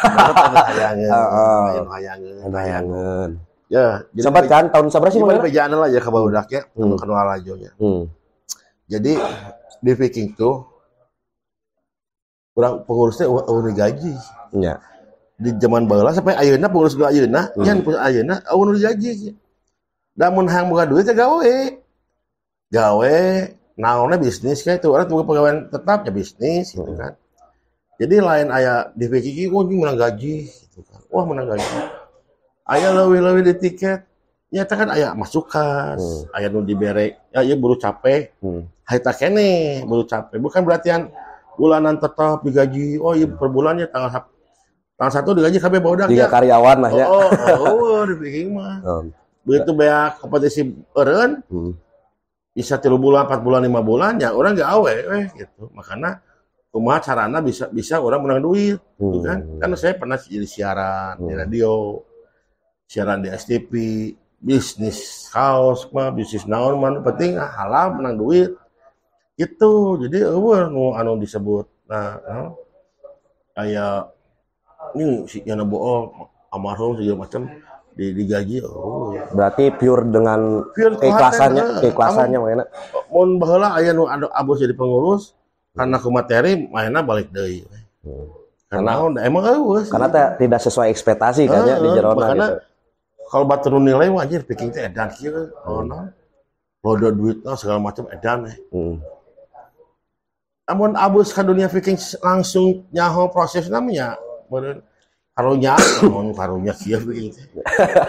hayangan [LAUGHS] hayangan hayangan ya jadi sempat kan tahun sabar sih mana perjalanan lah ya ke baudaknya hmm. untuk lajonya hmm. jadi di Viking tuh kurang pengurusnya uang gaji ya di zaman bala sampai ayuna pengurus dua ayeuna hmm. yang pengurus ayeuna uang gaji namun hang buka duit ya gawe gawe naonnya bisnis kayak itu orang tuh pegawai tetap ya bisnis gitu hmm. kan jadi lain ayah di PKK wah ini menang gaji gitu kan wah menang gaji ayah lebih lebih di tiket ya kan ayah masukan hmm. ayah nudi berek ya iya buru capek hmm. hai tak kene buru capek bukan berarti yang bulanan tetap digaji oh iya per bulannya tanggal tanggal satu digaji kabe bawa tiga ya. karyawan lah ya oh oh, oh, di mah [LAUGHS] begitu banyak kompetisi eren hmm bisa tiga bulan, empat bulan, lima bulan, ya orang nggak awe, eh, gitu. Makanya rumah carana bisa bisa orang menang duit, hmm. gitu kan? Hmm. Karena saya pernah jadi siaran hmm. di radio, siaran di STP, bisnis kaos mah, bisnis naon mana penting halal menang duit. Itu jadi eueuh mau anu disebut nah, nah kayak ini si Yana bohong, almarhum segala macam di digaji oh berarti pure dengan pure keikhlasannya keikhlasannya mainnya mohon baheula ayah nu abus jadi pengurus karena ke materi mainnya balik dari hmm. karena, karena emang sih karena tidak sesuai ekspektasi kan ya di jerona gitu kalau baterun nilai wajib bikin teh edan oh, hmm. no ono duit no, segala macam edan eh hmm. Namun abus ke dunia viking langsung nyaho proses namanya. Menurut karunya namun karunya siya begitu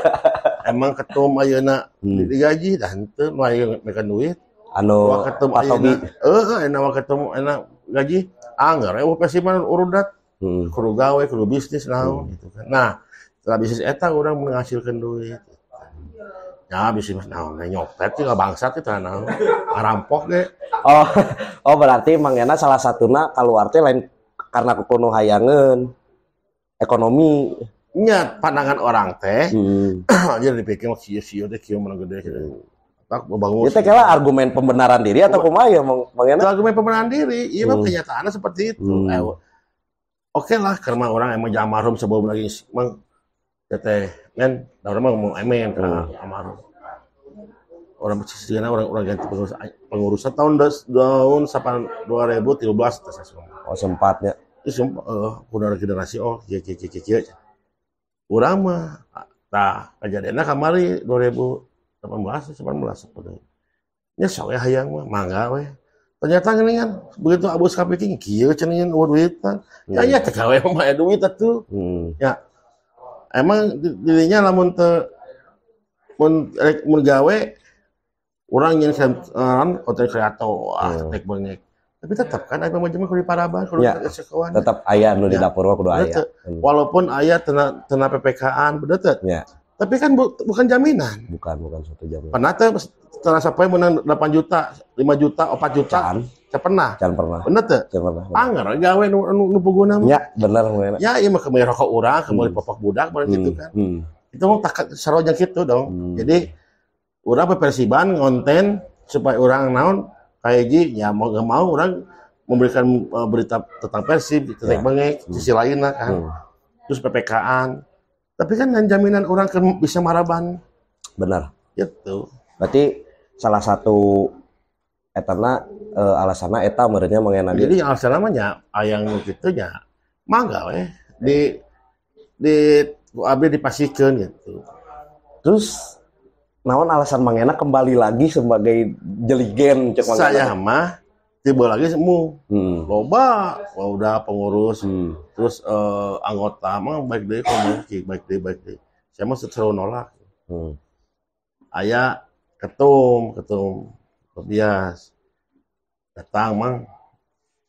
[LAUGHS] emang ketum ayo nak hmm. gaji dan itu ayo mereka duit anu ketum atau eh enak ketum enak gaji anggar ah, ya pasti mana urudat hmm. kudu gawe kudu bisnis nah hmm. gitu kan nah setelah bisnis eta orang menghasilkan duit ya bisnis nah nyopet sih nggak bangsat itu nah ngarampok deh oh [LAUGHS] oh berarti mangena ya, salah satunya kalau arti lain karena kuno hayangan ekonomi nya pandangan orang teh hmm. aja [CLEARS THROAT] dipikir mah oh, kieu kieu teh kieu mana gede kieu tak bangun ya itu kala argumen pembenaran diri atau kumaha ya mengenai argumen pembenaran diri iya mah hmm. kenyataannya seperti itu hmm. eh, oke okay lah karena orang emang jamarum sebelum lagi mang ya teh men, orang emang mau emen karena hmm. orang sisanya orang orang ganti pengurus pengurusan tahun tahun dua ribu tiga belas oh sempatnya terus uh, eh, kuna generasi oh cie iya, cie iya, cie iya, cie, kurang mah tah kejadiannya kamari 2018 18 seperti nya soalnya hayang mah mangga we ternyata kan begitu abu skapi tinggi kieu ceningin uang kan oh, nah. hmm. ya ya tegawe mah ya, duit itu hmm. ya emang dirinya namun te pun rek mun gawe orang yang orang konten eh, kan, kreator ah hmm. tek tapi tetap kan ayah jemput kudu paraban kudu ya, tetap ayah nu di dapur kudu ayah walaupun ayah tena tena PPKan bener tuh ya. tapi kan bu, bukan jaminan bukan bukan suatu jaminan pernah tuh setelah sampai menang delapan juta lima juta empat juta Can. pernah kan pernah bener tuh kan pernah anger gawe nu nu, nu puguna ya bener ya iya mah kemari rokok urang hmm. kemari hmm. popok budak bener gitu hmm. gitu kan hmm. itu mau takat sarojang gitu dong hmm. jadi urang pepersiban ngonten supaya orang naon gini ya mau nggak mau orang memberikan uh, berita tentang Persib, tentang yeah. bengek, hmm. sisi lain lah kan. Hmm. Terus PPKan. Tapi kan dengan jaminan orang ke, bisa maraban. Benar. Gitu. Berarti salah satu etana uh, alasannya eta merenya mengenai Jadi yang alasannya mah nya ayang gitu ya mangga we di di abdi dipasikeun gitu. Terus naon alasan mangena kembali lagi sebagai jeligen cek mangena. Saya mah tiba lagi semu hmm. loba wah udah pengurus hmm. terus uh, anggota mah baik deh komunikasi baik deh baik deh saya mah seru nolak hmm. ayah ketum ketum bias datang mang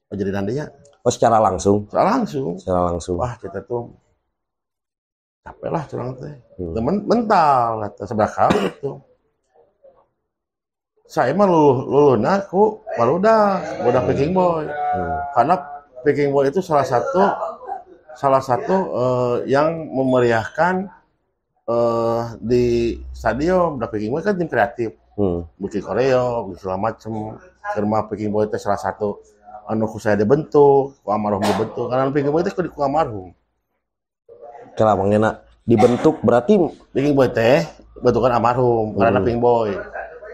oh, jadi nantinya oh secara langsung secara langsung secara langsung wah kita tuh capek lah curang teh Hmm. teman mental kata sebelah itu saya mah luluh nak ku baru udah udah picking boy hmm. karena picking boy itu salah satu salah satu uh, yang memeriahkan uh, di stadion udah picking boy kan tim kreatif hmm. bikin koreo segala macem kerma picking boy itu salah satu anu ku saya dibentuk ku almarhum dibentuk karena picking boy itu ku almarhum kalau mengena dibentuk berarti bikin boy teh bentukan almarhum hmm. Oh. karena Ping boy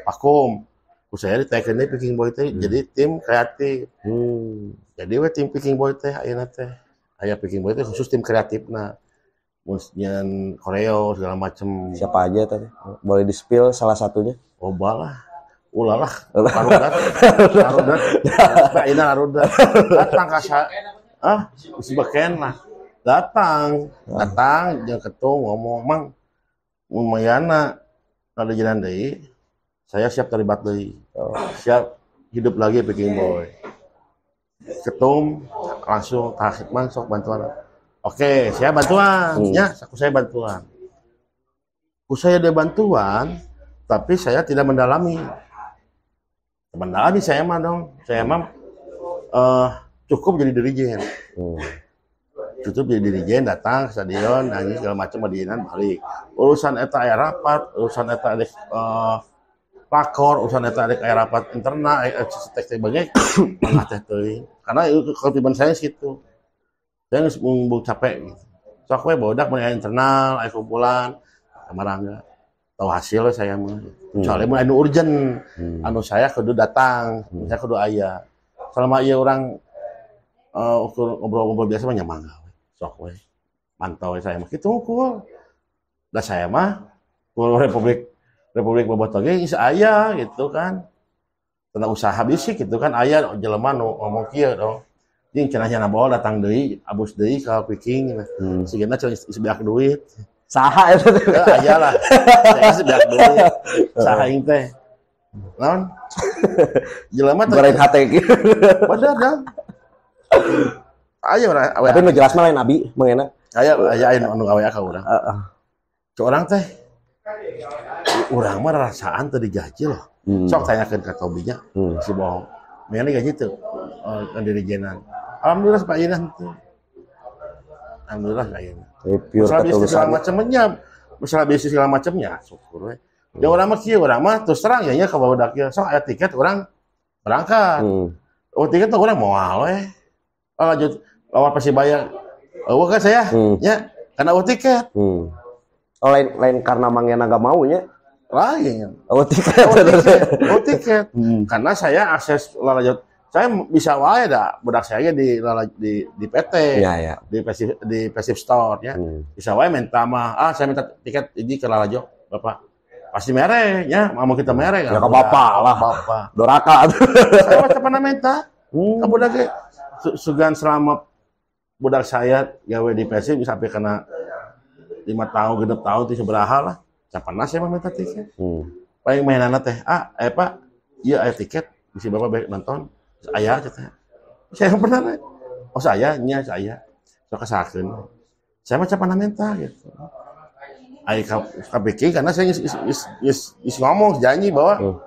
pakum saya diteken deh Ping boy teh hmm. jadi tim kreatif hmm. jadi we tim Ping boy teh ayana teh aya Ping boy teh khusus tim kreatif nah musnya koreo segala macem siapa aja tadi boleh di spill salah satunya loba lah ulalah [LAUGHS] arudat arudat arudat arudat nah, tangkasa kan ah musibah beken lah datang ah. datang dia ketua ngomong mang lumayana kalau jalan deh saya siap terlibat deh oh. siap hidup lagi bikin boy ketum langsung tahap masuk bantuan oke saya bantuan hmm. ya aku saya bantuan aku saya ada bantuan tapi saya tidak mendalami mendalami saya mah dong saya mah uh, cukup jadi dirijen hmm tutup jadi dirijen datang ke stadion nangis segala macam medinan balik urusan eta air rapat urusan eta ada uh, lakor urusan eta ada air rapat internal eh, eh, tek teh bagai [COUGHS] mangga teh karena itu ketiban saya situ saya nggak mau capek gitu sok we bodak internal air kumpulan kamarangga tahu hasil saya mau hmm. soalnya mau anu urgent hmm. anu saya kudu datang hmm. saya kudu ayah. selama ia orang uh, ngobrol-ngobrol biasa mah mangga sok we mantau saya mah kitu kul da saya mah kul republik republik bobotoh ge geus aya gitu kan tanda usaha bisik gitu kan ayah jelema nu ngomong kieu dong jeung cenah nyana bawa datang deui abus deui ka piking gitu. hmm. sigana cenah sebiak duit saha eta teh ya, aya lah sebiak duit saha aing teh naon [LAUGHS] jelema teh goreng hate kieu padahal ayo orang awe tapi udah jelas mah lain abi mengena ayo ayo ayo nunggu awe ka urang heeh ke urang teh orang mah rasaan teu gaji loh hmm. sok tanyakeun ka tobinya hmm. si bohong mengena gaji tuh, oh, uh, kan dirijenan alhamdulillah Pak Ina teu alhamdulillah ayo. Ina masalah bisnis segala macamnya masalah bisnis segala macamnya syukur we ya hmm. orang mah kieu orang mah terus terang ya nya ka bawa dakil sok aya tiket orang berangkat hmm. oh tiket tuh orang mau we oh, lanjut lawan Persibaya. Eh, oh, kan saya, hmm. ya, karena uang tiket. Hmm. Oh, lain, lain karena mangena gak ya, Lain. Oh, tiket. Oh, tiket. oh, [LAUGHS] tiket. Hmm. Karena saya akses lalajut. Saya bisa wae dah budak saya di di iya, iya. di PT, ya, ya. di pasif, di pasif Store ya. Hmm. Bisa wae minta mah, ah saya minta tiket ini ke lalajut, Bapak pasti merek ya mau kita merek ya kan? ke bapak lah bapak doraka saya macam mana minta hmm. kamu lagi sugan selama budak saya gawe di PSI bisa sampai kena lima tahun, genap tahun, itu seberapa lah. Siapa nasi emang ya, minta tiket? Hmm. Paling mainan teh, ah, eh pak, iya ayah tiket, bisa bapak baik nonton, ayah aja teh. Saya yang pernah, oh saya, nya saya, so kesakin. Saya mah siapa minta gitu. Ayah kepikir karena saya is, is, is, is, is ngomong, janji bahwa hmm.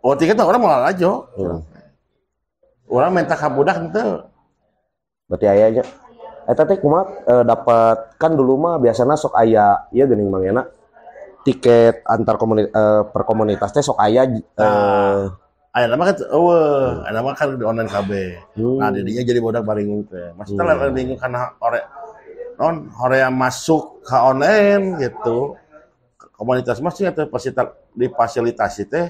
Oh tiket orang mau aja. Hmm. Orang minta kabudak itu berarti ayahnya eh teh kumat e, eh, dapat kan dulu mah biasanya sok ayah ya bang enak tiket antar komuni, e, per komunitas teh sok ayah e, nah, ayah lama kan oh hmm. ayah lama kan di online KB hmm. nah dirinya jadi bodak paling ke maksudnya hmm. bingung karena orang non yang masuk ke online gitu komunitas masih atau fasilitas difasilitasi teh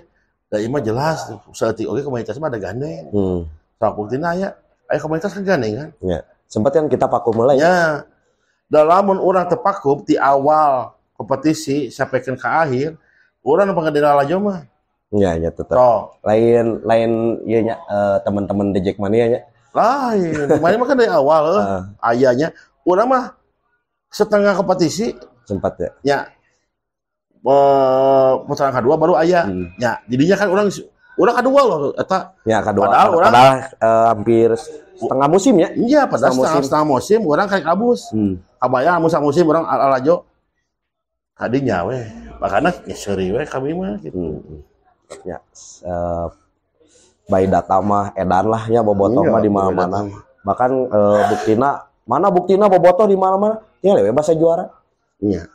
dan ya ima jelas seetik oke komunitas mah ada gandeng hmm. so buktinya nah, ya ayah eh, komunitas kan gani kan ya sempat kan kita pakum mulai ya dalam orang terpakum di awal kompetisi sampai ke akhir orang pengendara aja mah ya ya tetap so, lain lain ya uh, teman-teman di Jackmania ya lain kemarin mah kan dari awal uh. ayahnya orang mah setengah kompetisi sempat ya ya putaran kedua baru ayah hmm. ya jadinya kan orang Udah kedua loh, eta. Ya kedua. Padahal, orang, padahal uh, hampir setengah musim ya. Iya, padahal setengah, musim. setengah musim orang kayak kabus. Hmm. Abaya musim musim orang al alajo. Tadi nyawe. makanya ya seri we kami mah gitu. Hmm. hmm. Ya, uh, eh, baik data mah edan lah ya bobotoh iya, mah di mana-mana. Bahkan uh, buktina mana buktina bobotoh di mana-mana. Iya lewe bahasa juara. Iya.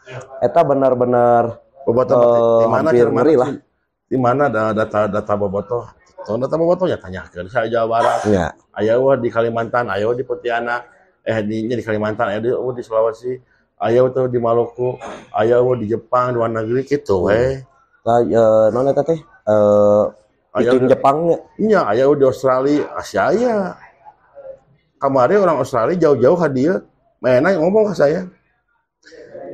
Eta benar-benar bobotoh uh, hampir marilah. lah di mana ada data-data bobotoh tahun data bobotoh ya ke saya Jawa Barat ya. ayawa di Kalimantan ayawa di Pontianak eh di, di Kalimantan ayawa di, oh, di Sulawesi ayawa tuh di Maluku ayawa oh, di Jepang di luar negeri gitu iya. weh lah ya nona teh eh bikin Jepangnya iya ayawa di Australia Asia ya kemarin orang Australia jauh-jauh hadir mainan ngomong ke saya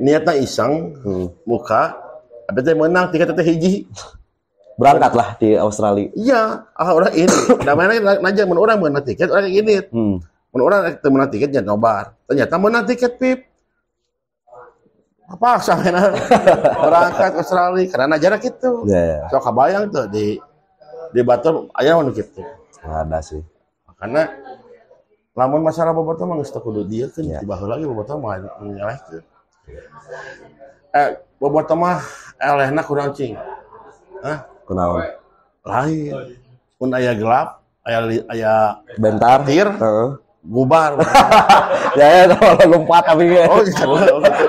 niatnya iseng hmm. muka ada teh menang tiga tete hiji Berangkatlah di Australia. Iya, orang ini. Namanya nanya men orang mengenal tiket orang ini. Hmm. Men orang temen gitu, tiketnya nobar. Ternyata mengenal tiket pip. Apa sampai [LAUGHS] berangkat ke Australia karena jarak itu. Yeah. Iya. So kebayang tuh di di Batam ayah mana gitu. Ada sih. Karena lamun masalah bobotoh mah geus kudu dia kan yeah. tiba lagi bobotoh menyalah itu. Eh bobotoh mah elehna kurang cing. Hah? kenal lain pun ayah gelap ayah ayah bentar tir bubar, gubar [LAUGHS] ya ya kalau lompat tapi [LAUGHS] oh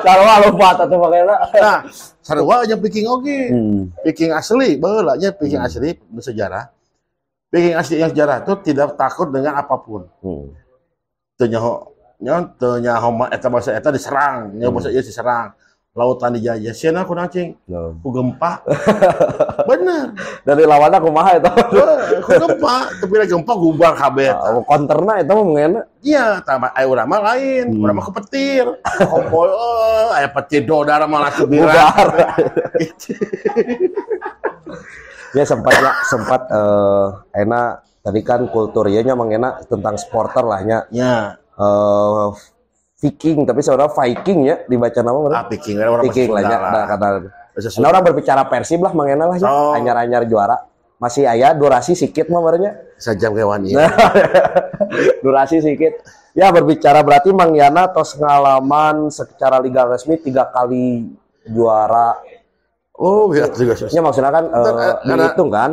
kalau iya. lompat atau bagaimana nah sarwa aja picking oke hmm. piking asli belanya picking hmm. asli bersejarah picking asli yang sejarah itu tidak takut dengan apapun hmm. tenyaho nyon tenyaho eta bahasa eta diserang nyaho bahasa hmm. iya diserang lautan dijajah siana aku nacing no. aku gempa [LAUGHS] bener dari lawan aku mahal itu [LAUGHS] iya, aku gempa tapi ada gempa gubar kabe ah, aku konterna itu mau mengena iya tambah ayo urama lain hmm. urama kepetir [LAUGHS] kompol oh, ayo petir darah malah kebirar ya sempat ya sempat uh, eh, enak tadi kan kulturnya mengena tentang sporter lahnya ya uh, Viking, tapi seorang Viking ya dibaca nama mana? Ah, Viking, orang Viking lah ya. Nah, kata. Nah, orang berbicara Persib lah, mengenal lah ya. Oh. Anyar-anyar juara. Masih ayah durasi sedikit mah Sejam Sejam kewan ya. [LAUGHS] durasi sedikit. Ya berbicara berarti Mang Yana atau pengalaman secara liga resmi tiga kali juara. Oh, ya, juga. Ya maksudnya kan Bentar, uh, dihitung kan?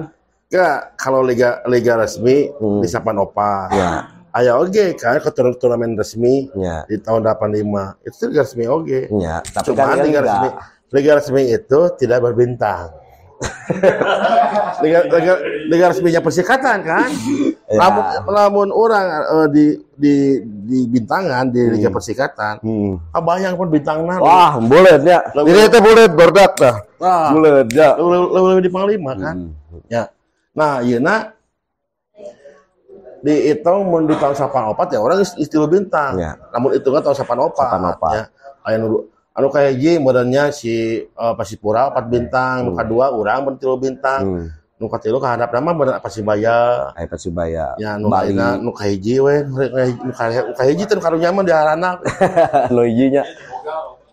Ya, kalau liga liga resmi hmm. di Sapanopa. Ya Ayah oge kan ke turnamen resmi ya. di tahun 85 itu liga resmi oge. Ya, tapi Cuma kan liga resmi liga resmi itu tidak berbintang. liga, liga, liga resminya persikatan kan. Ya. namun, lamun orang uh, di di di bintangan di hmm. Liga hmm. Persikatan. Hmm. apa yang pun nanti. Wah, boleh ya. Ini itu boleh berdak dah. boleh ya. Lebih di panglima kan. Hmm. Ya. Nah, iya nak dihitung mun di tahun 84 ya orang istilah bintang. Ya. Namun hitungan tahun 84. 84. Ya. Aya nu anu kayak ji modelnya si uh, Pasipura 4 hmm. bintang, hmm. nu kadua urang mun 3 bintang. Hmm. Nu katilu kahandap nama bener Pasibaya. Aya Pasibaya. Ya nu lainna nu kahiji we nu kahiji teh karunya mah di harana. Lo [LAUGHS] hijinya.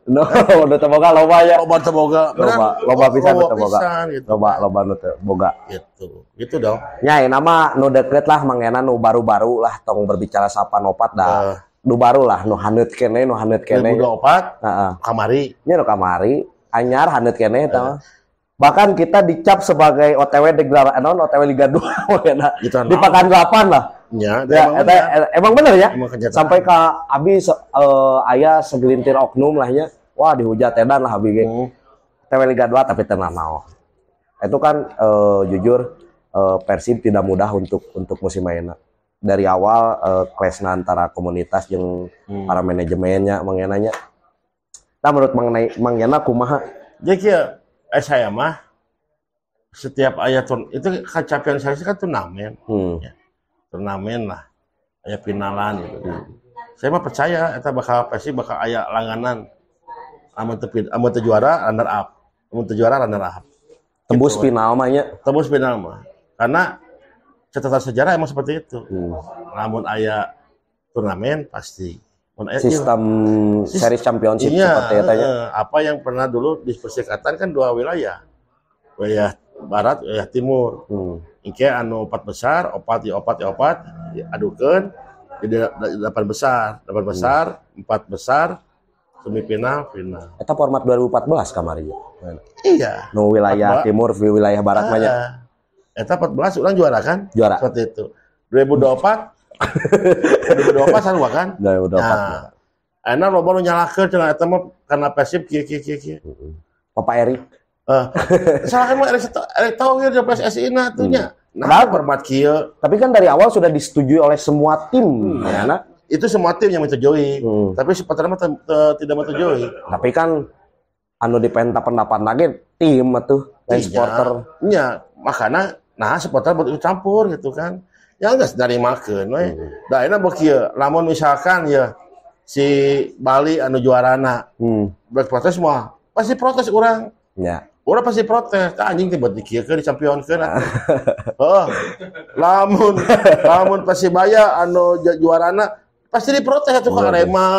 No, nu teu boga loba ya. Loba teu boga. Loba, loba pisan nu teu boga. Loba, loba nu teu boga. Gitu. Gitu dong. Nya nama nu deket lah mangena nu baru-baru lah tong berbicara sapa nopat dah. Eh. Nu baru lah nu haneut kene nu haneut kene. Nu opat. Heeh. Kamari. Nya nu kamari anyar haneut kene eta mah. Eh bahkan kita dicap sebagai OTW gelar eh, non OTW Liga 2 nah, gitu, di pekan 8 lah iya, ya, ya, emang, benar ya. emang bener ya emang sampai ke abis uh, eh, ayah segelintir oknum lah ya wah dihujat edan lah habis hmm. OTW oh. Liga 2 tapi tenang mau itu kan uh, jujur uh, Persib tidak mudah untuk untuk musim mainnya dari awal uh, clashnya antara komunitas yang hmm. para manajemennya mengenanya nah menurut mengenai mengenai kumaha jadi eh saya mah setiap ayat itu capaian saya kan turnamen hmm. ya. turnamen lah ayat finalan gitu Hmm. saya mah percaya kita bakal pasti bakal ayat langganan amat tepi amat juara runner up amat juara runner up tembus gitu. final mah ya tembus final mah karena catatan sejarah emang seperti itu hmm. namun ayat turnamen pasti sistem ya. series championship iya, seperti itu ya. Apa yang pernah dulu di Persikatan kan dua wilayah. Wilayah barat, wilayah timur. Hmm. Ike anu empat besar, opat ya opat ya opat, adukan jadi delapan besar, delapan hmm. besar, hmm. empat besar, semifinal, final. Itu format 2014 kamari. Iya. No wilayah 14. timur, wilayah barat banyak. Itu 14 orang juara kan? Juara. Seperti itu. 2024 2024 sarua kan? 2024. Nah, enak lo nu nyalakeun cenah itu mah karena persib kia kia kia, kia. Papa Erik. Eh, salah kan mah Erik Erik tahu ya di PSSI na tuh nya. Mm. Nah, format kia. Tapi kan dari awal sudah disetujui oleh semua tim, hmm. ya, Itu semua tim yang menyetujui. Hmm. Tapi si mah tidak menyetujui. Tapi kan anu dipenta pendapat lagi tim tuh lain iya. supporter. Iya, makanya nah supporter campur gitu kan ya nggak dari makan we. Hmm. Da enak bekieu, lamun misalkan ya si Bali anu juarana. Hmm. Baik protes Pasti protes orang. Ya. Orang pasti protes, kan anjing tiba dikieu ke champion ke. Heeh. [LAUGHS] Oh, lamun lamun pasti bayar anu juarana pasti diprotes itu ya, ka Arema.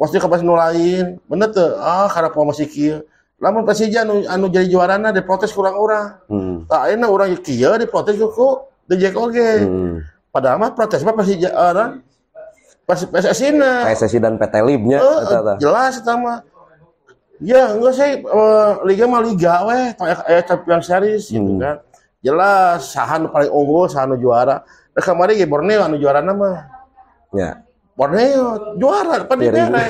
Pasti ka pasti nulain, Bener tuh, Ah, karena promosi kieu. Lamun pasti anu, anu jadi juarana diprotes kurang hmm. orang. Hmm. Tak enak orang kieu diprotes ku dejek oke okay. hmm. padahal mah protes mah pasti eh, ada, pasti PSSI na PSSI dan PT Libnya uh, uh, jelas sama. mah ya enggak sih uh, liga mah liga weh eh, champion series gitu hmm. gitu kan jelas sahan paling unggul sahan juara nah, kemarin ya Borneo anu juara nama ya Borneo juara apa di mana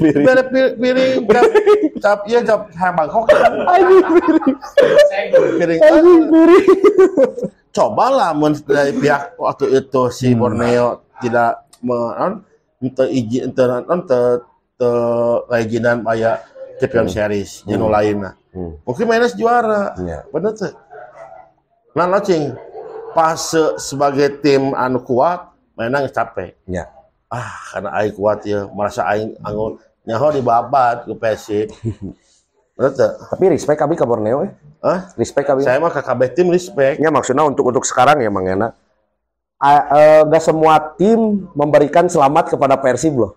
pilih piring cap [LAUGHS] cap iya cap Bangkok kan piring piring piring [LAUGHS] cobalah dari pihak waktu itu si hmm. Borneo tidak menon untuk izin untuk non kerajinan kayak champion hmm. series hmm. jenuh lain nah. hmm. mungkin minus juara ya. bener tuh nah loceng pas sebagai tim anu kuat mainan capek ya. ah karena air kuat ya merasa air anggun nyaho di babat ke PSI [LAUGHS] Betul. Tapi respect kami ke Borneo ya. Hah? Respect kami. Saya mah ke KB tim respect. Ya maksudnya untuk untuk sekarang ya Mang Enak. Enggak eh, uh, semua tim memberikan selamat kepada Persib loh.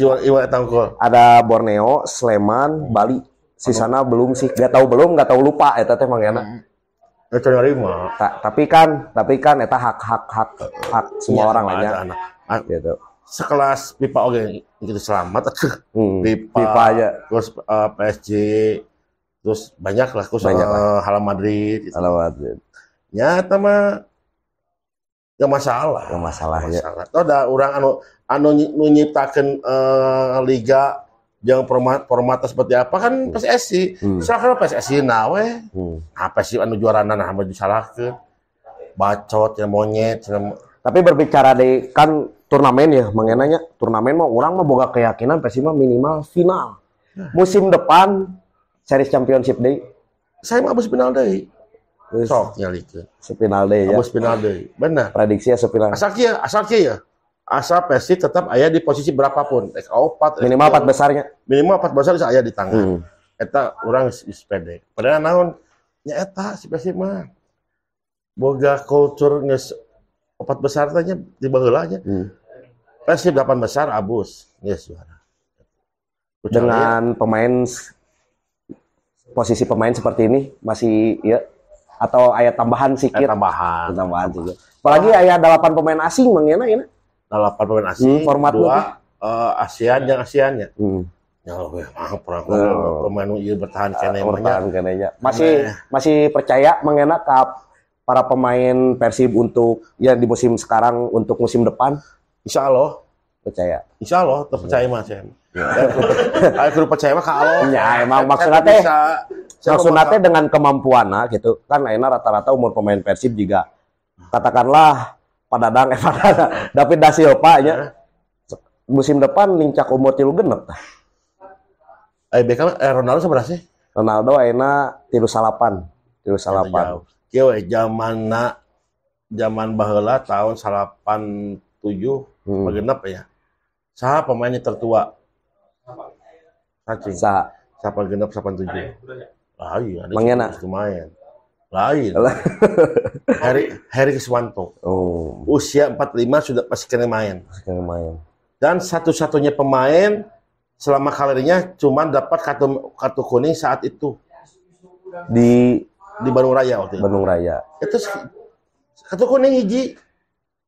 Iwa, Iwa Tangkol. Ada Borneo, Sleman, Bali. Si sana belum sih, Gak tau belum, gak tau lupa eta teh Mang Enak. Eta nerima. Ta tapi kan, tapi kan eta hak hak hak hak semua ya, orang lainnya. Anak. Gitu sekelas pipa oke gitu selamat hmm, pipa, pipa aja terus uh, eh, PSG terus banyak lah terus banyak uh, eh, Hala Madrid gitu. Hala Madrid nyata mah gak masalah gak masalah, gak ya. masalah. ada orang anu anu nyiptakan uh, eh, liga yang format formatnya seperti apa kan hmm. PSSI hmm. sekarang PSSI nawe hmm. apa sih anu juara nah mau disalahkan bacot yang monyet yang... tapi berbicara di kan turnamen ya mengenanya turnamen mau orang mau boga keyakinan Persima minimal final nah. musim depan series championship deh saya mah abis final day. sok nyali ke final deh ya abis final deh benar prediksi ya final asal kia asal kia ya asal Persi tetap ayah di posisi berapapun TKO opat minimal empat besarnya minimal empat besar bisa ayah di tangan hmm. eta orang sepede padahal naon nya si Persi mah boga culture nges opat besar tanya di bagelanya hmm. persib delapan besar abus yes iya, juara dengan pemain posisi pemain seperti ini masih ya atau ayat tambahan sikit ayat tambahan ayat tambahan juga apalagi ah. ayat delapan pemain asing mengena ya, ini ya, delapan pemain asing hmm, format dua uh, eh, ASEAN yang ya hmm. Ya lebih oh, ya, mah perang oh. pemain bertahan eh, kene bertahan Masih nah, masih percaya mengenai ke para pemain Persib untuk ya di musim sekarang untuk musim depan? Insya Allah percaya. Insya Allah terpercaya mas ya. Ayo ya, kudu percaya mah kalau. Ya emang maksudnya teh. Maksudnya teh dengan kemampuan nah gitu kan enak rata-rata umur pemain Persib juga katakanlah padadang eh [LAUGHS] padadang David da Silva nya eh? musim depan lincak umur tilu genep. Eh Beckham eh Ronaldo seberapa sih? Ronaldo enak tilu salapan, tilu salapan cewek eh, zaman nak zaman bahula tahun salapan tujuh hmm. Eh, ya sah pemainnya tertua cacing sah sapa genep sapan tujuh lain ada mengena lumayan lain hari [LAUGHS] Heri Kiswanto oh. usia 45 sudah pasti kena main kena main dan satu-satunya pemain selama karirnya cuma dapat kartu kartu kuning saat itu di di Bandung Raya waktu itu. Bandung Raya. Itu kata kuning hiji.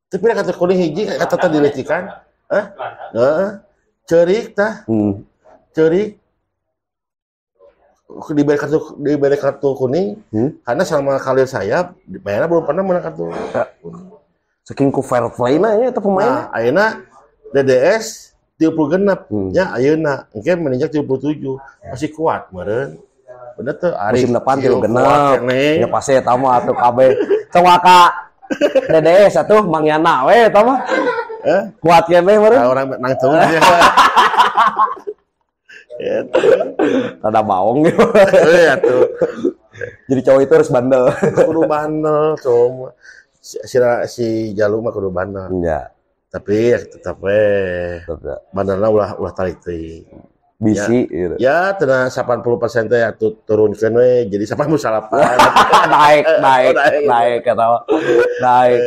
Tapi kata kuning hiji kata tadi lecikan. Hah? Heeh. Cerik tah. Hmm. Cerik diberi kartu diberi kartu kuning hmm? karena sama kalian saya, bayarnya belum pernah menang kartu saking ku fair play nah ya atau pemain nah, ayana DDS tiga puluh genap hmm. ya ayana mungkin meninjak 37 tujuh masih kuat meren bener tuh Ari musim depan tuh genap ya pasti ya tamu atau KB cewaka dede satu mangyana we tamu eh? kuat ya meh baru orang nang cung aja [LAUGHS] ada bawang gitu ya tuh jadi cowok itu harus bandel kudu bandel cuma si, si, si jalu mah kudu bandel ya tapi ya tetap eh ya. bandelnya ulah ulah tarik tuh bisi ya, gitu. ya tenang 80 persen teh ya turun we jadi sampai musalapan [LAUGHS] [LAUGHS] naik naik gitu. naik kata ya naik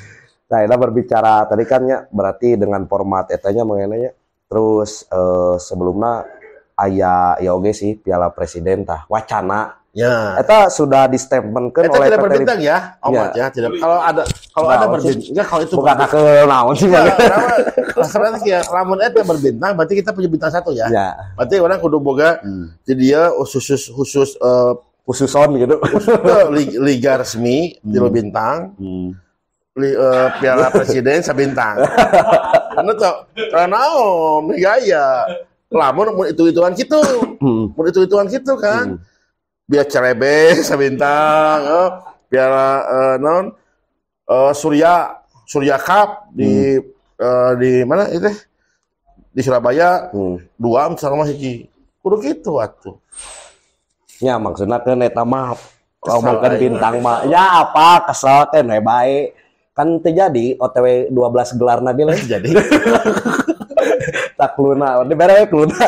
[LAUGHS] nah kita berbicara tadi kan ya berarti dengan format etanya mengenainya terus eh, sebelumnya ayah ya oke sih piala presiden tah wacana Ya. Eta sudah di statement kan oleh tidak berbintang ya, Omat ya. ya. Tidak. Kalau ada kalau nah, ada berbintang, enggak kalau itu bukan ke naon sih ya. Karena sih lamun eta berbintang berarti kita punya bintang satu ya. ya. Berarti orang kudu boga hmm. jadi dia khusus eh, gitu. khusus uh, khusus on gitu. liga resmi hmm. di bintang. Hmm. Li, uh, piala presiden sebintang. Karena tuh karena oh, gaya ya. Lamun itu ituan gitu. Mun itu ituan gitu kan hmm biar cerebe [LAUGHS] sebintang oh, biar uh, eh, non uh, eh, Surya Surya Cup di hmm. uh, di mana itu di Surabaya hmm. dua sama hiji kudu gitu atuh ya maksudnya kan eta mah ngomongkan bintang mah ya apa kesel kan baik kan terjadi OTW 12 gelar nabil jadi [LAUGHS] tak luna, di barang ya, keluna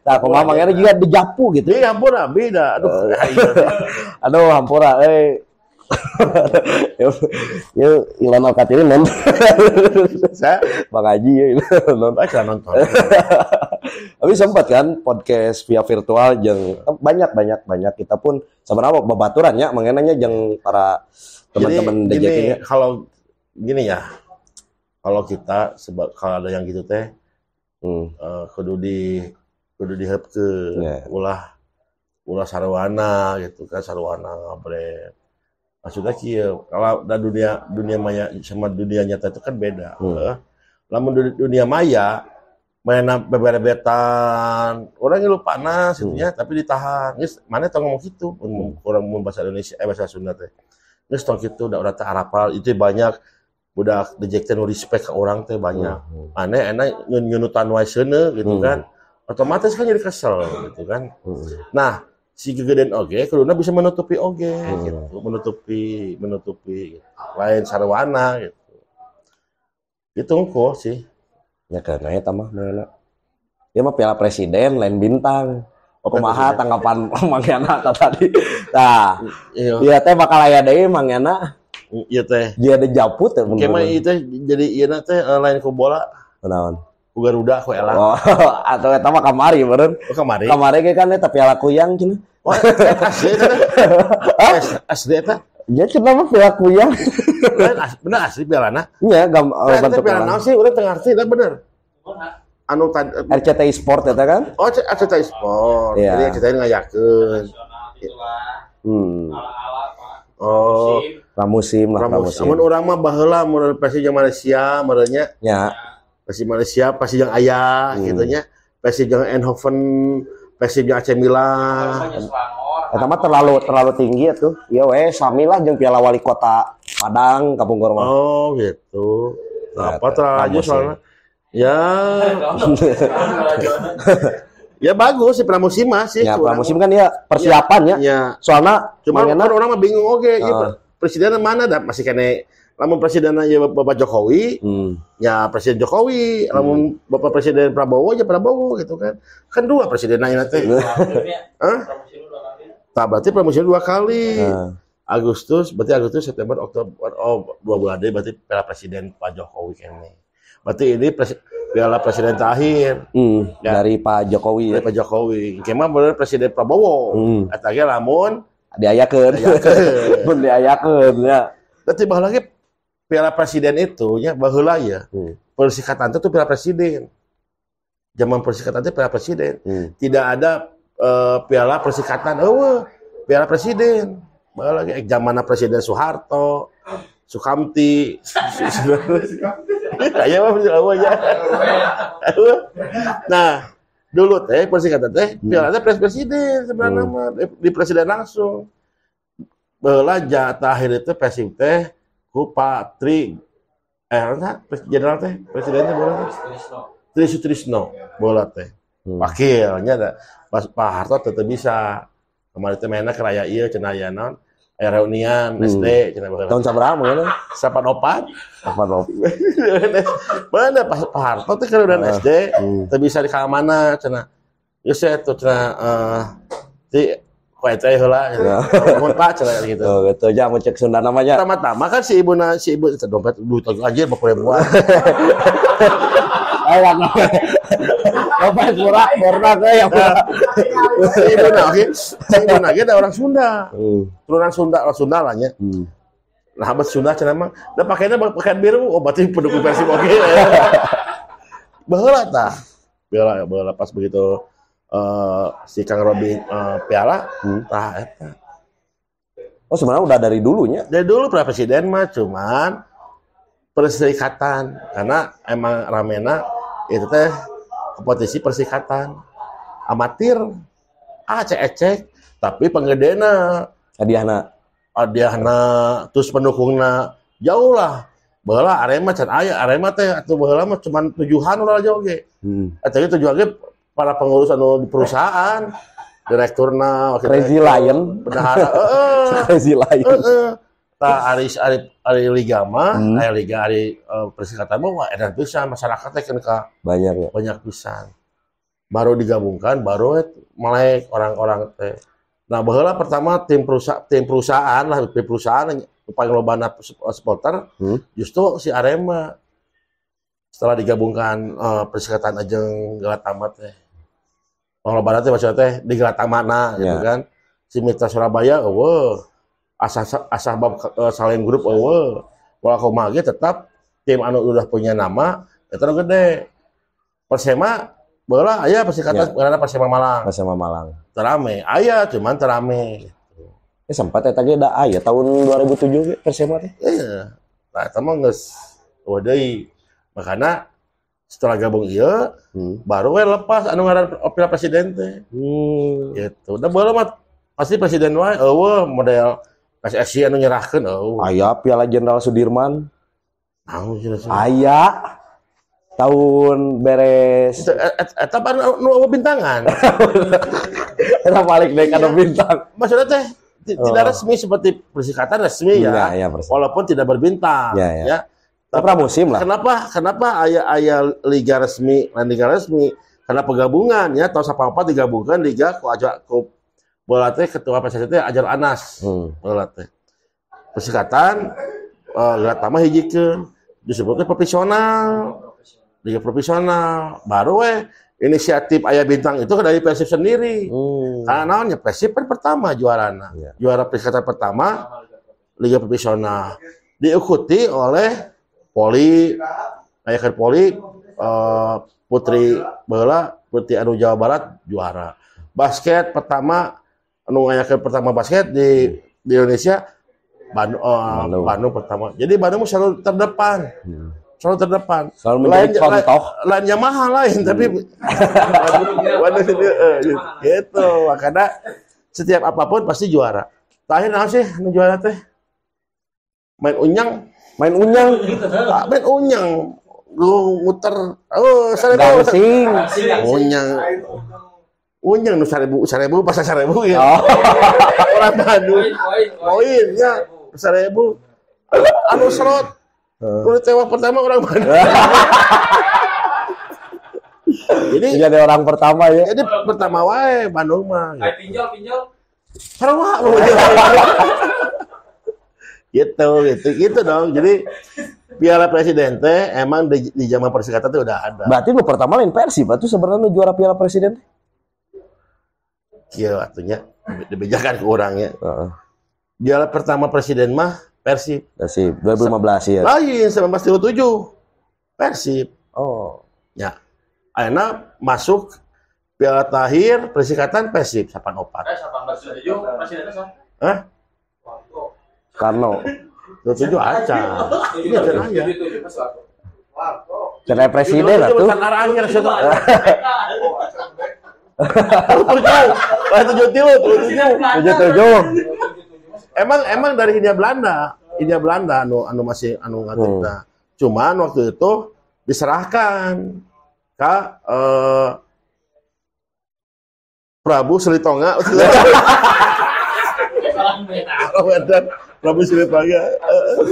tak pemamangnya juga di Japu gitu iya hampura beda aduh oh, iya. [LAUGHS] aduh hampura eh [LAUGHS] Yo, Ilan Alkat ini nonton. Saya Bang Haji ya nonton. Saya nonton. [LAUGHS] Tapi sempat kan podcast via virtual yang eh, banyak banyak banyak kita pun sebenarnya babaturan ya mengenanya yang para teman-teman DJK-nya. Kalau gini ya, kalau kita sebab kalau ada yang gitu teh hmm. uh, kudu di kudu ke yeah. ulah ulah sarwana gitu kan sarwana ngabre maksudnya oh. kia kalau da dunia dunia maya sama dunia nyata itu kan beda hmm. uh, eh, namun dunia, dunia maya mainan beberebetan orang lupa panas gitu hmm. ya tapi ditahan Nges, mana tau ngomong gitu hmm. orang mau bahasa Indonesia eh bahasa Sunda teh Nges tong gitu udah udah tak itu banyak udah dejek nu respect ke orang teh banyak hmm. hmm. aneh enak nyun nyunutan waisene gitu hmm. kan otomatis kan jadi kesel gitu kan hmm. nah si gegeden oge kuduna bisa menutupi oge hmm. gitu menutupi menutupi lain sarwana gitu itu kok sih ya karena ya tamah mana ya mah piala presiden lain bintang oh, maha tanggapan [LAUGHS] Mang Yana tadi. Nah, iya, iya teh bakal ayah mangyana Mang Yana iya teh dia ada japut ya mungkin mah itu iya jadi iya nah teh eh, lain kubola bola kenaon ku garuda ku elang oh, [LAUGHS] atau eta mah kamari beren oh, kamari kamari ge kan oh, eh, eh, eta piala [LAUGHS] kuyang cenah asli eta Ya cuma mah piala kuyang. bener asli piala na. Iya, gam nah, bentuk piala na sih udah tengah sih bener. Anu kan RCTI Sport ya kan? Oh, RCTI Sport. Iya. Jadi RCTI ngayakeun. Gitu hmm. Oh, pramusim lah pramusim. Namun orang mah baheula model Persija Malaysia modelnya. Ya. Persija Malaysia pasti yang ayah hmm. gitu nya. Persija jeung Eindhoven, Persija AC Milan. Eta mah terlalu terlalu tinggi atuh. Ya tuh. Ya we sami jeung Piala Wali Kota Padang Kampung Korma. Oh, gitu. Nah, apa terlalu soalnya? Ya. [LAUGHS] [LAUGHS] Ya bagus sih pramusim sih. Ya pramusim kan ya persiapan ya. ya. Soalnya cuma kan orang mah bingung oke okay, uh. ya, ah. presiden mana dah masih kene lamun presiden ya Bapak Jokowi, hmm. ya Presiden Jokowi, hmm. lamun Bapak Presiden Prabowo ya Prabowo gitu kan. Kan dua presiden aja nanti. [LAUGHS] Ya. Hah? Ya. Tak berarti pramusim dua kali. Uh. Agustus, berarti Agustus, September, Oktober, oh dua bulan deh berarti para Presiden Pak Jokowi kan Berarti ini presiden Piala Presiden terakhir hmm, ya. dari Pak Jokowi ya. dari Pak Jokowi kemah benar Presiden Prabowo hmm. atau lamun diayakan pun diayakan [LAUGHS] ya tapi bahwa lagi Piala Presiden itu ya bahwa ya hmm. persikatan itu Piala Presiden zaman persikatan itu Piala Presiden hmm. tidak ada uh, Piala Persikatan oh Piala Presiden bahwa lagi eh, zaman Presiden Soeharto Sukamti. Ayo mah Allah ya. Nah, dulu teh persik kata teh hmm. piala teh presiden sebenarnya hmm. Eh, di presiden langsung belajar terakhir itu persik teh ku Pak Tri eh apa jenderal teh presidennya bola teh Tri Sutrisno bola teh hmm. wakilnya ada Pak Harto tetap bisa kemarin itu mainnya keraya iya Cenayanan reunian hmm. SD cina berapa tahun sabaraha mana sapat opat sapat opat [LAUGHS] mana pas pak Harto tuh kan udah ah, SD hmm. tapi bisa di mana cina ya saya tuh cina uh, di kue teh lah gitu. ya. mohon pak cina gitu oh, gitu ya mau cek sunda namanya pertama-tama kan si ibu na si ibu dompet duit aja mau kue buat ewan apa murah murah kayak ya, Sibuna oke Sibuna kita orang Sunda hmm. turunan Sunda orang Sunda lah ya nah hmm. abad Sunda cina mah dan pakainya pakaian biru oh berarti pendukung versi oke bahwa ya. tah bela ya, bela pas begitu Uh, si Kang Robi eh, Piala, tah hmm. eta. Oh sebenarnya udah dari dulunya? Dari dulu pra presiden mah cuman perserikatan karena emang ramena itu teh kompetisi persikatan amatir ah cek cek tapi penggedena hadiahna hadiahna terus pendukungna jauh lah bahwa Arema can ayah Arema teh atau bahwa mah cuman tujuhan lah jauh ge hmm. tujuh tujuan ge para pengurus anu di perusahaan direkturna wakil Crazy Lion bendahara [LAUGHS] Crazy Lion Ta ari ari ari ligama, hmm. ari liga ari uh, eh, persikatan mah edan pisan masyarakat teh ka banyak ya. Banyak pisan. Baru digabungkan baru melek orang-orang teh. Nah, baheula pertama tim perusahaan tim perusahaan lah tim perusahaan paling lobana eh, supporter hmm. justru si Arema setelah digabungkan uh, persikatan ajeng Galatama teh. Lobana teh maksudnya teh di Galatama gitu yeah. kan. Si Mitra Surabaya, oh, wow asah asah bab uh, eh, saling grup awal walau komagi tetap tim anu udah punya nama itu ya gede persema bola ayah pasti kata ya. karena persema malang persema malang terame ayah cuman terame ini gitu. eh, sempat ya tadi ada ayah tahun 2007 persema teh iya nah itu mah nges wadai makanya setelah gabung iya hmm. baru we lepas anu ngaran opera presiden teh hmm. gitu udah bola mah pasti presiden wae eueuh model PSSI anu nyerahkan oh. ayah Piala Jenderal Sudirman oh, ayah tahun beres eta pan nu bintangan eta [LAUGHS] anu balik naik ada anu iya. bintang maksudnya teh tidak oh. resmi seperti persikatan resmi ya, ya, ya walaupun tidak berbintang iya, iya. ya, ya. ya. Tapi musim lah. Kenapa kenapa ayah ayah liga resmi dan liga resmi karena pegabungan ya tahun apa digabungkan liga ajak ke bola teh ketua PSSI teh Ajar Anas. Hmm. Bola teh. Persikatan uh, gerak tambah hijikeun disebutnya profesional. Liga profesional baru eh inisiatif ayah bintang itu dari Persib sendiri. Hmm. Karena naonnya Persib kan pertama juara Yeah. Juara persikatan pertama Liga profesional diikuti oleh Poli ayah Poli uh, Putri Bola Putri Anu Jawa Barat juara basket pertama nu ngayakeun pertama basket di di Indonesia eh, Bandung, uh, Bandung. pertama. Jadi Bandung selalu terdepan. Hmm. Selalu terdepan. Selalu menjadi lain, contoh. Lain, lain mahal lain, hmm. tapi [LAUGHS] Bandung, ini itu, eh, gitu. gitu. Karena setiap apapun pasti juara. Terakhir nah, sih juara teh? Main unyang, main unyang. Ah, main unyang. Lu muter. Oh, saya tahu. Unyang. Unyeng nu seribu, seribu pas seribu ya. Oh. [LAUGHS] Orang Bandung. Poin, ya. Seribu. Anu serot. Hmm. Udah anu cewek pertama orang Bandung. [LAUGHS] jadi jadi orang pertama ya. Jadi pertama wae Bandung mah. Ya. Pinjol, pinjol. Sarwa mau [LAUGHS] gitu gitu gitu dong jadi Piala Presiden teh emang di, di zaman persikatan tuh udah ada. Berarti lu pertama lain Persib, berarti sebenarnya juara Piala Presiden? kia atunya hmm. dibejakan ke orangnya. Heeh. Uh -uh. pertama presiden mah Persib. Persib 2015 ya. Lain 1937. Persib. Oh. Ya. Akhirnya masuk Piala Tahir Persikatan Persib Sapan Opat. Eh, Sapan Persib presiden Hah? Karno. 27 aja. Ini cenah ya. presiden atuh. Bukan [LAUGHS] tujuh, tujuh tujuh, tujuh tujuh. Emang emang dari India Belanda, India Belanda, anu anu masih anu nggak hmm. Nah, cuman waktu itu diserahkan ke eh, Prabu Selitonga. [LAUGHS] Prabu Selitonga. Allah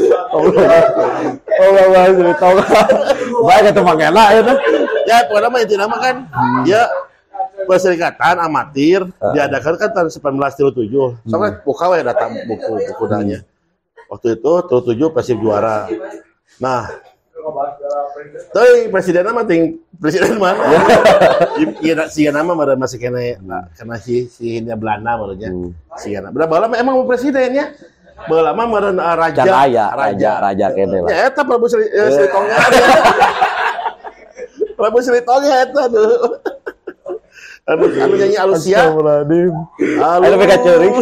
[LAUGHS] oh, Selitonga. Baik itu mangena ya. Ya, pokoknya itu nama kan hmm. ya perserikatan amatir uh. diadakan kan tahun 1937. Soalnya hmm. buka ya datang buku buku nanya. Waktu itu terus tujuh Persib juara. Nah, tapi presiden apa ting presiden mana? Ya. [LAUGHS] Iya, sih nama mana masih kena kena si si Belanda maksudnya. Hmm. Si berapa lama emang presidennya? Belama meren uh, raja, raja, raja, raja, kene lah. Ya, eta Prabu Sri, eh, Sri Tonga. [LAUGHS] Prabu Sri Tonga itu. Aduh, anu nyanyi alusia [LAUGHS] Aduh, pakai cerik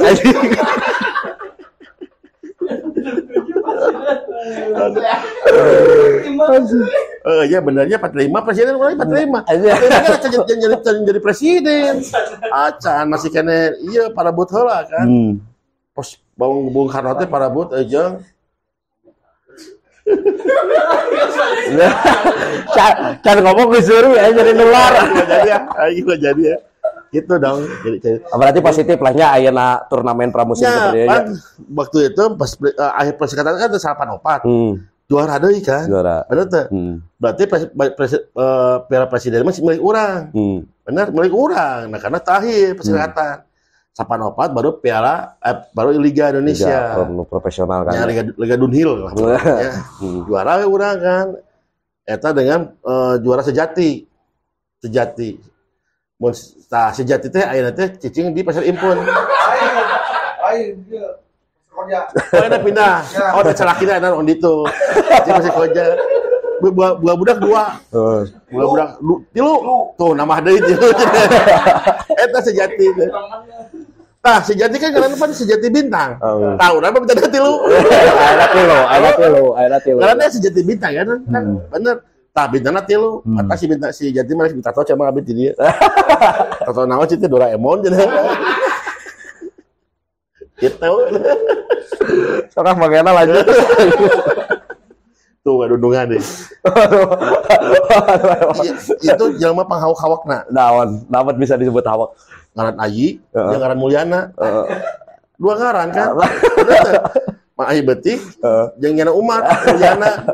Eh, ya benarnya 45 presiden mulai 45. Aja. kan jadi jadi jadi presiden. Acan masih kene iya para but heula kan. Hmm. Pos bawang Bung Karno para but eh, aja. Cari ngomong ke suruh ya jadi nular. Iya, jadi ya, ayo ah, iya, jadi ya. Gitu dong. Jadi, jadi. Berarti positif lahnya ayana turnamen pramusim ya, kan, waktu itu pas uh, akhir persikatan kan ada panopat opat. Hmm. Juara deh kan. Juara. Benar tuh. Hmm. Berarti pres, pres, uh, presiden masih milik orang. Hmm. Benar milik orang. Nah karena tahir persikatan. Hmm Sapan Opat baru Piala eh, baru Liga Indonesia. Liga profesional kan. Ya, Liga, Liga Dunhil lah. [LAUGHS] ya. Hmm. Juara ya orang kan. Eta dengan uh, juara sejati. Sejati. Mun sejati teh ayeuna teh cicing di Pasar Impun. Ya. Oh, ya. pindah. Oh, ada kita ada orang itu. Jadi masih koja. Buah, buah budak dua. Buah budak lu, tilu. Tuh, nama ada itu. [LAUGHS] Eta sejati. Nah, sejati kan karena pun sejati bintang. Oh. Tahu apa minta dati lu? Ada [LAUGHS] tilu, ada tilu, ada tilu. Karena sejati bintang kan, hmm. kan hmm. bener. Tah bintang nanti lu, hmm. si bintang si jati mana si bintang tahu cuma abis jadi. [LAUGHS] Tahu nama sih itu Doraemon jadi. Kita, gitu. sekarang bagaimana lanjut? tuh gak dudungan deh iya, itu mah penghawak-hawak nah nawan nawan bisa disebut hawak ngaran Ayi, uh. dia ngaran Mulyana. Uh. Dua ngaran kan? Mak Ayi Beti, uh. jeung nyana Umar, Mulyana.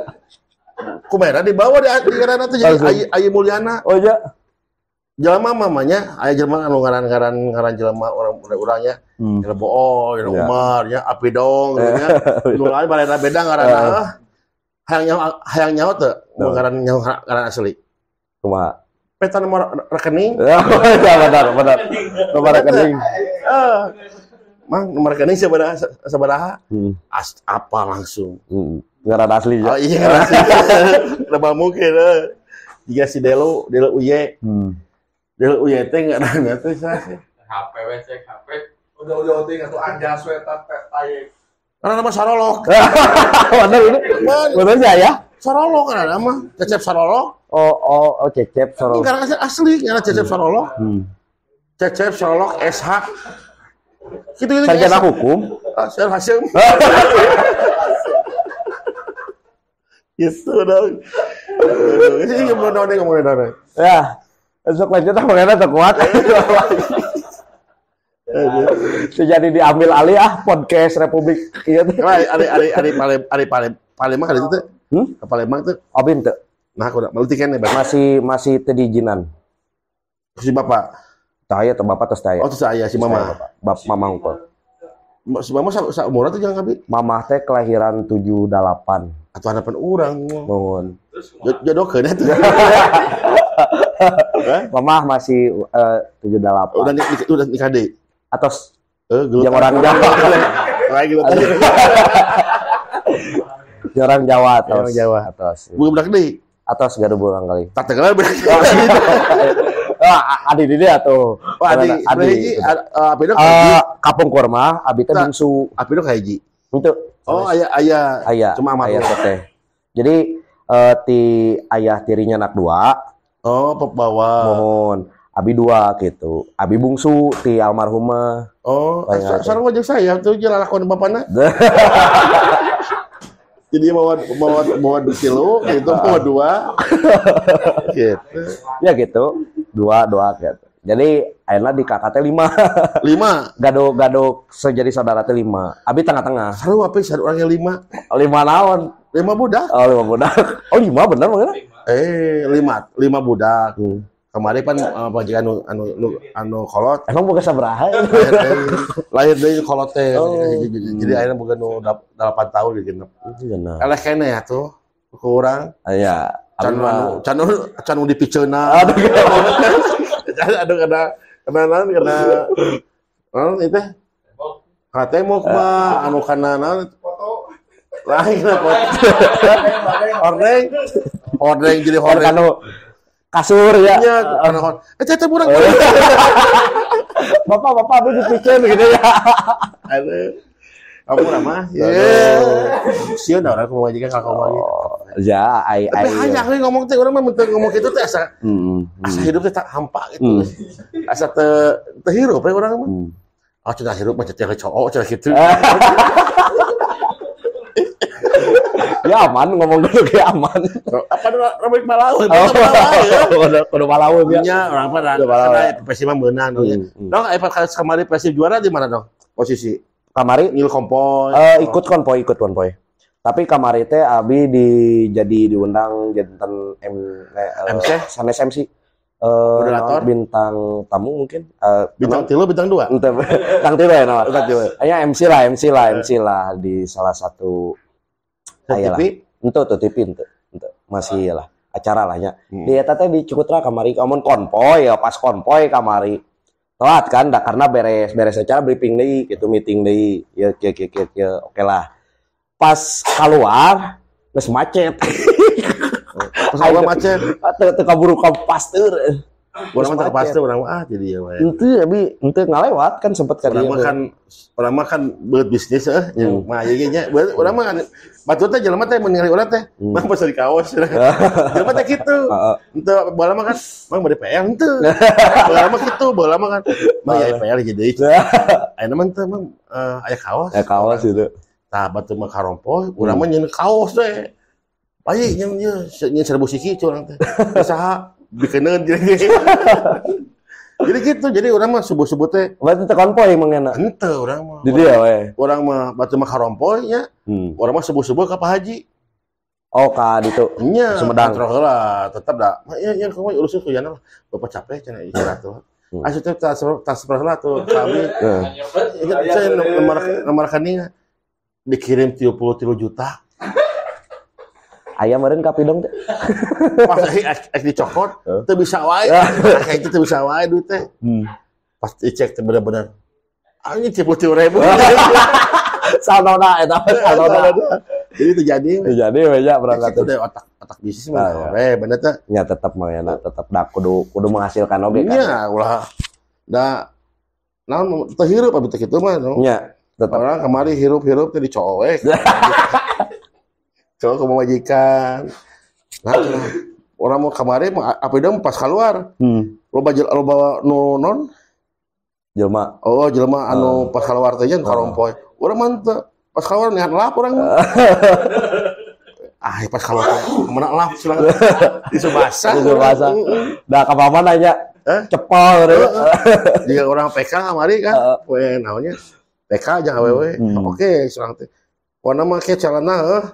Kumera dibawa di di ngaran itu jadi Ayi, Ayi Mulyana. Oh iya. Jelma mamanya, ayah jelma anu ngaran-ngaran ngaran jelma orang urangnya. Hmm. Jelma Bool, Jelma iya. Umar, ya Api Dong, gitu ya. Nu beda ngaran uh. Hayang nyawa, hayang nyawa teh, ngaran nyawa ngaran asli. Kumaha? peta nomor rekening. ya benar, benar. Nomor rekening. mang nomor rekening siapa sabaraha? Hmm. apa langsung. Hmm. ada asli ya. Oh, iya, asli. Lama mungkin. Jika si Delo, Delo Uye. Hmm. Delo Uye teh nggak tuh sih. HP WC, HP. Udah udah udah ingat tuh ada sweater pet Karena nama Sarolok. Benar ini. Benar ya ya. Sarolo kan ada mah, cecep Sarolo. Oh, oh, oh cecep Sarolo. Enggak kasih asli, karena cecep hmm. Sarolo. Hmm. Cecep Sarolo SH. Kita gitu, gitu. Sarjana gitu. hukum. Ah, saya hasil. [LAUGHS] Gitu [LAUGHS] dong. Ini ya, nggak mau nanya nggak mau nanya. Ya, besok lanjut apa karena terkuat. [LAUGHS] Jadi diambil alih ah podcast Republik. Iya, ari ari ari paling ari paling paling mah itu Hmm? Ke Palembang itu obin tuh. Nah, aku udah melutikan Bang. Masih masih teu diizinan. Si bapak. Tah atau bapak tos tah Oh, terus aya si mama. bapak mama unggul. Si mama sa, sa umur tuh jangan kabit. Mama teh kelahiran 78. Atau hadapan orang. Bangun. Jodoh kena tuh. [LAUGHS] Mama masih eh, tujuh delapan. Udah nikah, udah nikah deh. Atos. Eh, gelut. Yang orang [LAUGHS] Jawa. Lagi gelut. [LAUGHS] Orang Jawa atau Orang Jawa atas. Bukan budak deh. Atas iya. gak ada bulan kali. Tak terkenal budak. Wah, [LAUGHS] adi dia atau Wah, oh, adi, adi, adi, eh, eh, kapung kurma, abi teh bungsu. Abi itu kayak Itu. Oh, ayah, ayah, ayah, cuma amat ayah teh. Jadi uh, ti ayah tirinya anak dua. Oh, pep bawah. Mohon. Abi dua gitu. Abi bungsu ti almarhumah. Oh, sekarang wajah saya tuh jalan akun bapaknya. [LAUGHS] jadi mau mau mau kilo gitu mau dua [LAUGHS] gitu ya gitu dua dua gitu jadi akhirnya di kakaknya lima [LAUGHS] lima gado gado sejadi saudara teh lima abi tengah tengah seru apa sih orangnya lima lima lawan lima budak oh lima budak [LAUGHS] oh lima bener mana eh lima lima budak hmm kemarin pan uh, majikan anu anu anu, anu kolot emang bukan sabaraha ya? lahir dari kolot teh ya. oh. jadi akhirnya bukan nu delapan tahun gitu genep, iya, eleh kene ya tuh ke orang aya ah, can canu can anu, can anu di ah, aduh aduh [LAUGHS] aduh kena kena naon kena naon itu kate mau mah ah. anu kana naon foto lain foto [LAUGHS] ordeng ordeng jadi kan ordeng anu kasur ya. Iya, uh, eh teteh orang, Oh, iya. [LAUGHS] bapak, bapak aku dipikir gitu ya. Aduh. Kamu ramah. Iya. Sieun orang aku majikan kakak ngomong gitu. oh, Ya, ai ai. Tapi hanya aku ngomong teh orang mah mun ngomong gitu teh asa. Mm, asa hidup teh hampa gitu. Mm. Asa teh teh hirup ya orang mah. Mm. Oh, cina hirup macet teh cowok coba gitu. [LAUGHS] ya aman ngomong dulu kayak aman. Apa Robert Malawi? Oh, ya? [LAUGHS] udah udah Malawi ya. Punya orang apa? Udah karena Persib menang hmm, ya. hmm. dong. Dong, Everton kemarin Persib juara di mana dong? Posisi kamari nil kompoi. Eh, ikut kompoi ikut kompoi Tapi kamari teh Abi di jadi diundang jantan M eh, MC sanes MC. Uh, eh, moderator bintang tamu mungkin uh, bintang tilu bintang dua bintang tilu ya nama bintang tilu hanya MC lah MC lah MC lah di salah satu Ayolah. Itu tuh tipi itu. Masih ah. lah acara lah ya. Hmm. Di eta teh di Cikutra kamari kamun konvoy ya pas konvoy kamari. Telat kan da karena beres beres acara briefing deui gitu meeting deui. Ya ya ya ya, ya. oke lah. Pas keluar geus macet. [LAUGHS] Pas keluar macet. Atuh teu kaburu ka pasteur. Orang mah pasti orang mah ah jadi ya mah. Ya. ya bi ente ngalewat kan sempat kan. Orang mah kan orang mah kan buat bisnis eh yang hmm. mah ya buat Orang mah kan batu teh jalan teh meninggali orang teh. mah hmm. pas di kaos. Ya. [LAUGHS] jalan teh gitu, [LAUGHS] ah, ah. Ente bola mah kan mah bade PR ente. Bola [LAUGHS] mah kitu bola mah kan. mah ya PR jadi. Ayeuna mah teh mang eh, ayah kaos. Aya kaos itu. Tah batu mah karompol orang hmm. mah nyeun kaos teh. Bayi nyeun nyeun serbu siki orang teh. Usaha bikin jadi jadi gitu jadi orang mah subuh subuh teh berarti tekan konvoy mengena ente orang mah jadi dia weh orang mah batu mah karompoy ya hmm. orang mah subuh subuh ke haji oh ka itu nya sumedang terus lah tetap dah mah ya ya kamu urusin ya nama bapak capek cina istirahat tuh Asyik tuh tas tas lah tuh kami. Saya nomor nomor rekeningnya dikirim tiga puluh tiga juta ayam meren kapidong teh. [LAUGHS] Pas ek dicokot, itu bisa wae. Nah, kayak itu bisa wae duit teh. Hmm. Pas dicek teh bener-bener. Anjing tipu tipu ribu. [LAUGHS] Sanona eta eh, sanona. Jadi terjadi. Terjadi aja berangkat. Itu ya, otak otak bisnis mah. Eh bener teh. Ya tetap mau ya nah, tetap dak kudu kudu menghasilkan oge kan. Iya ulah. Da nah terhirup abis itu mah. Iya. Orang kemari hirup-hirup tadi cowek. [LAUGHS] coba ke majikan nah, orang mau kemarin apa itu pas keluar hmm. lo baju lo bawa nonon jelma oh jelma hmm. anu ah. pas keluar teh kan karompoy orang ah. mantep pas keluar nih lap orang [LAUGHS] ah pas keluar mana lap silang [LAUGHS] isu basah isu basah dah kapan nanya Eh? cepol gitu. orang PK kemari kan, uh. we namanya PK aja awewe. Hmm. Oke, okay, serang teh. Warna mah kayak celana, eh.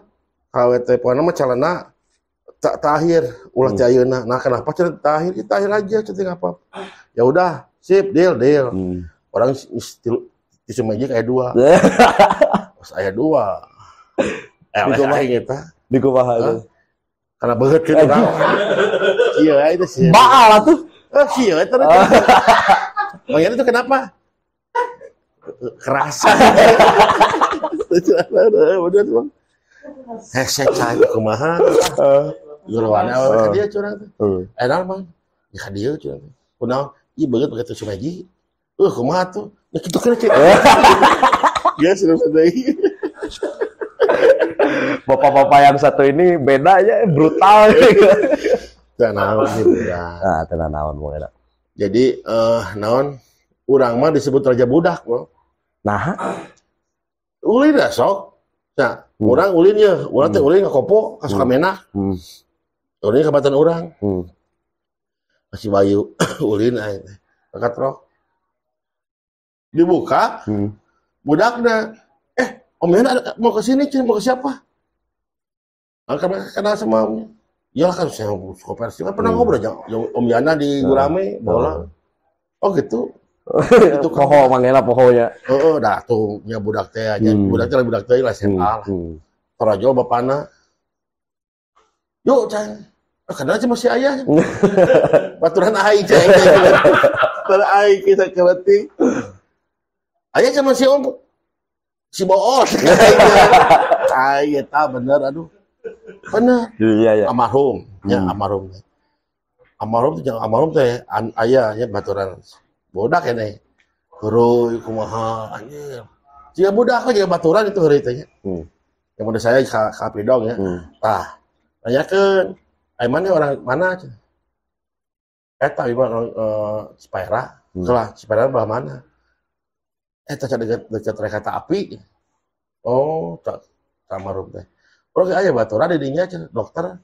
KWT poana mah calana tak tahir ulah hmm. Jayuna. Nah kenapa cara tahir? Ya, tahir aja ceting apa? Ya udah, sip deal deal. Hmm. Orang istil isu magic kayak dua. Saya [LAUGHS] dua. Eh, aing kita? Ah. Di kumaha itu? Karena banget kan [LAUGHS] Iya, itu sih. Baal tuh. Oh, iya, itu. Oh, itu kenapa? Kerasa. Bener, Bang hesek saya kumaha guruannya uh, dia curang tuh, enak eh. eh, mah ya dia curang kunal iya banget begitu cuma ji uh kumaha tuh ya kita gitu kena cek [LAUGHS] ya sudah sudah bapak-bapak yang satu ini bedanya brutal tidak ah, naon gitu ya nah tidak naon enak jadi uh, naon urang mah disebut raja budak loh nah uli dah sok nah hmm. orang ulinnya orang teh ulin kopo hmm. kamera, hmm. ulin hmm. kabatan hmm. orang hmm. masih bayu [COUGHS] ulin aing roh dibuka hmm. budaknya eh Om Yana mau ke sini mau ke siapa angkat kenal sama ya kan saya koperasi kan pernah hmm. ngobrol jauh Om Yana di nah. Gurame bola nah. oh gitu [LAUGHS] itu kan poho manggela pohonya heeh oh, dah tuh ya budak teh aja hmm. budak teh budak teh lah SMA hmm, lah jawab hmm. Torajo bapana yuk cang ah, kenal aja masih ayah [LAUGHS] baturan aing cang baturan aing kita kembali, ayah sama si om si boos ayah [LAUGHS] tak bener aduh bener iya ya amarhum ya hmm. amarhum amarhum tuh jangan amarhum teh ayah ya baturan bodak ya nih huruf kumaha anjir jika budak aku jika baturan itu hari ya. itu hmm. yang menurut saya ka, dong ya hmm. tanya ah, ke Aiman orang mana tapi iman orang uh, eh, Cipayra hmm. lah Cipayra belah mana eh cak dekat dekat rekata api oh tak sama rum teh Orang aja baturan aja dokter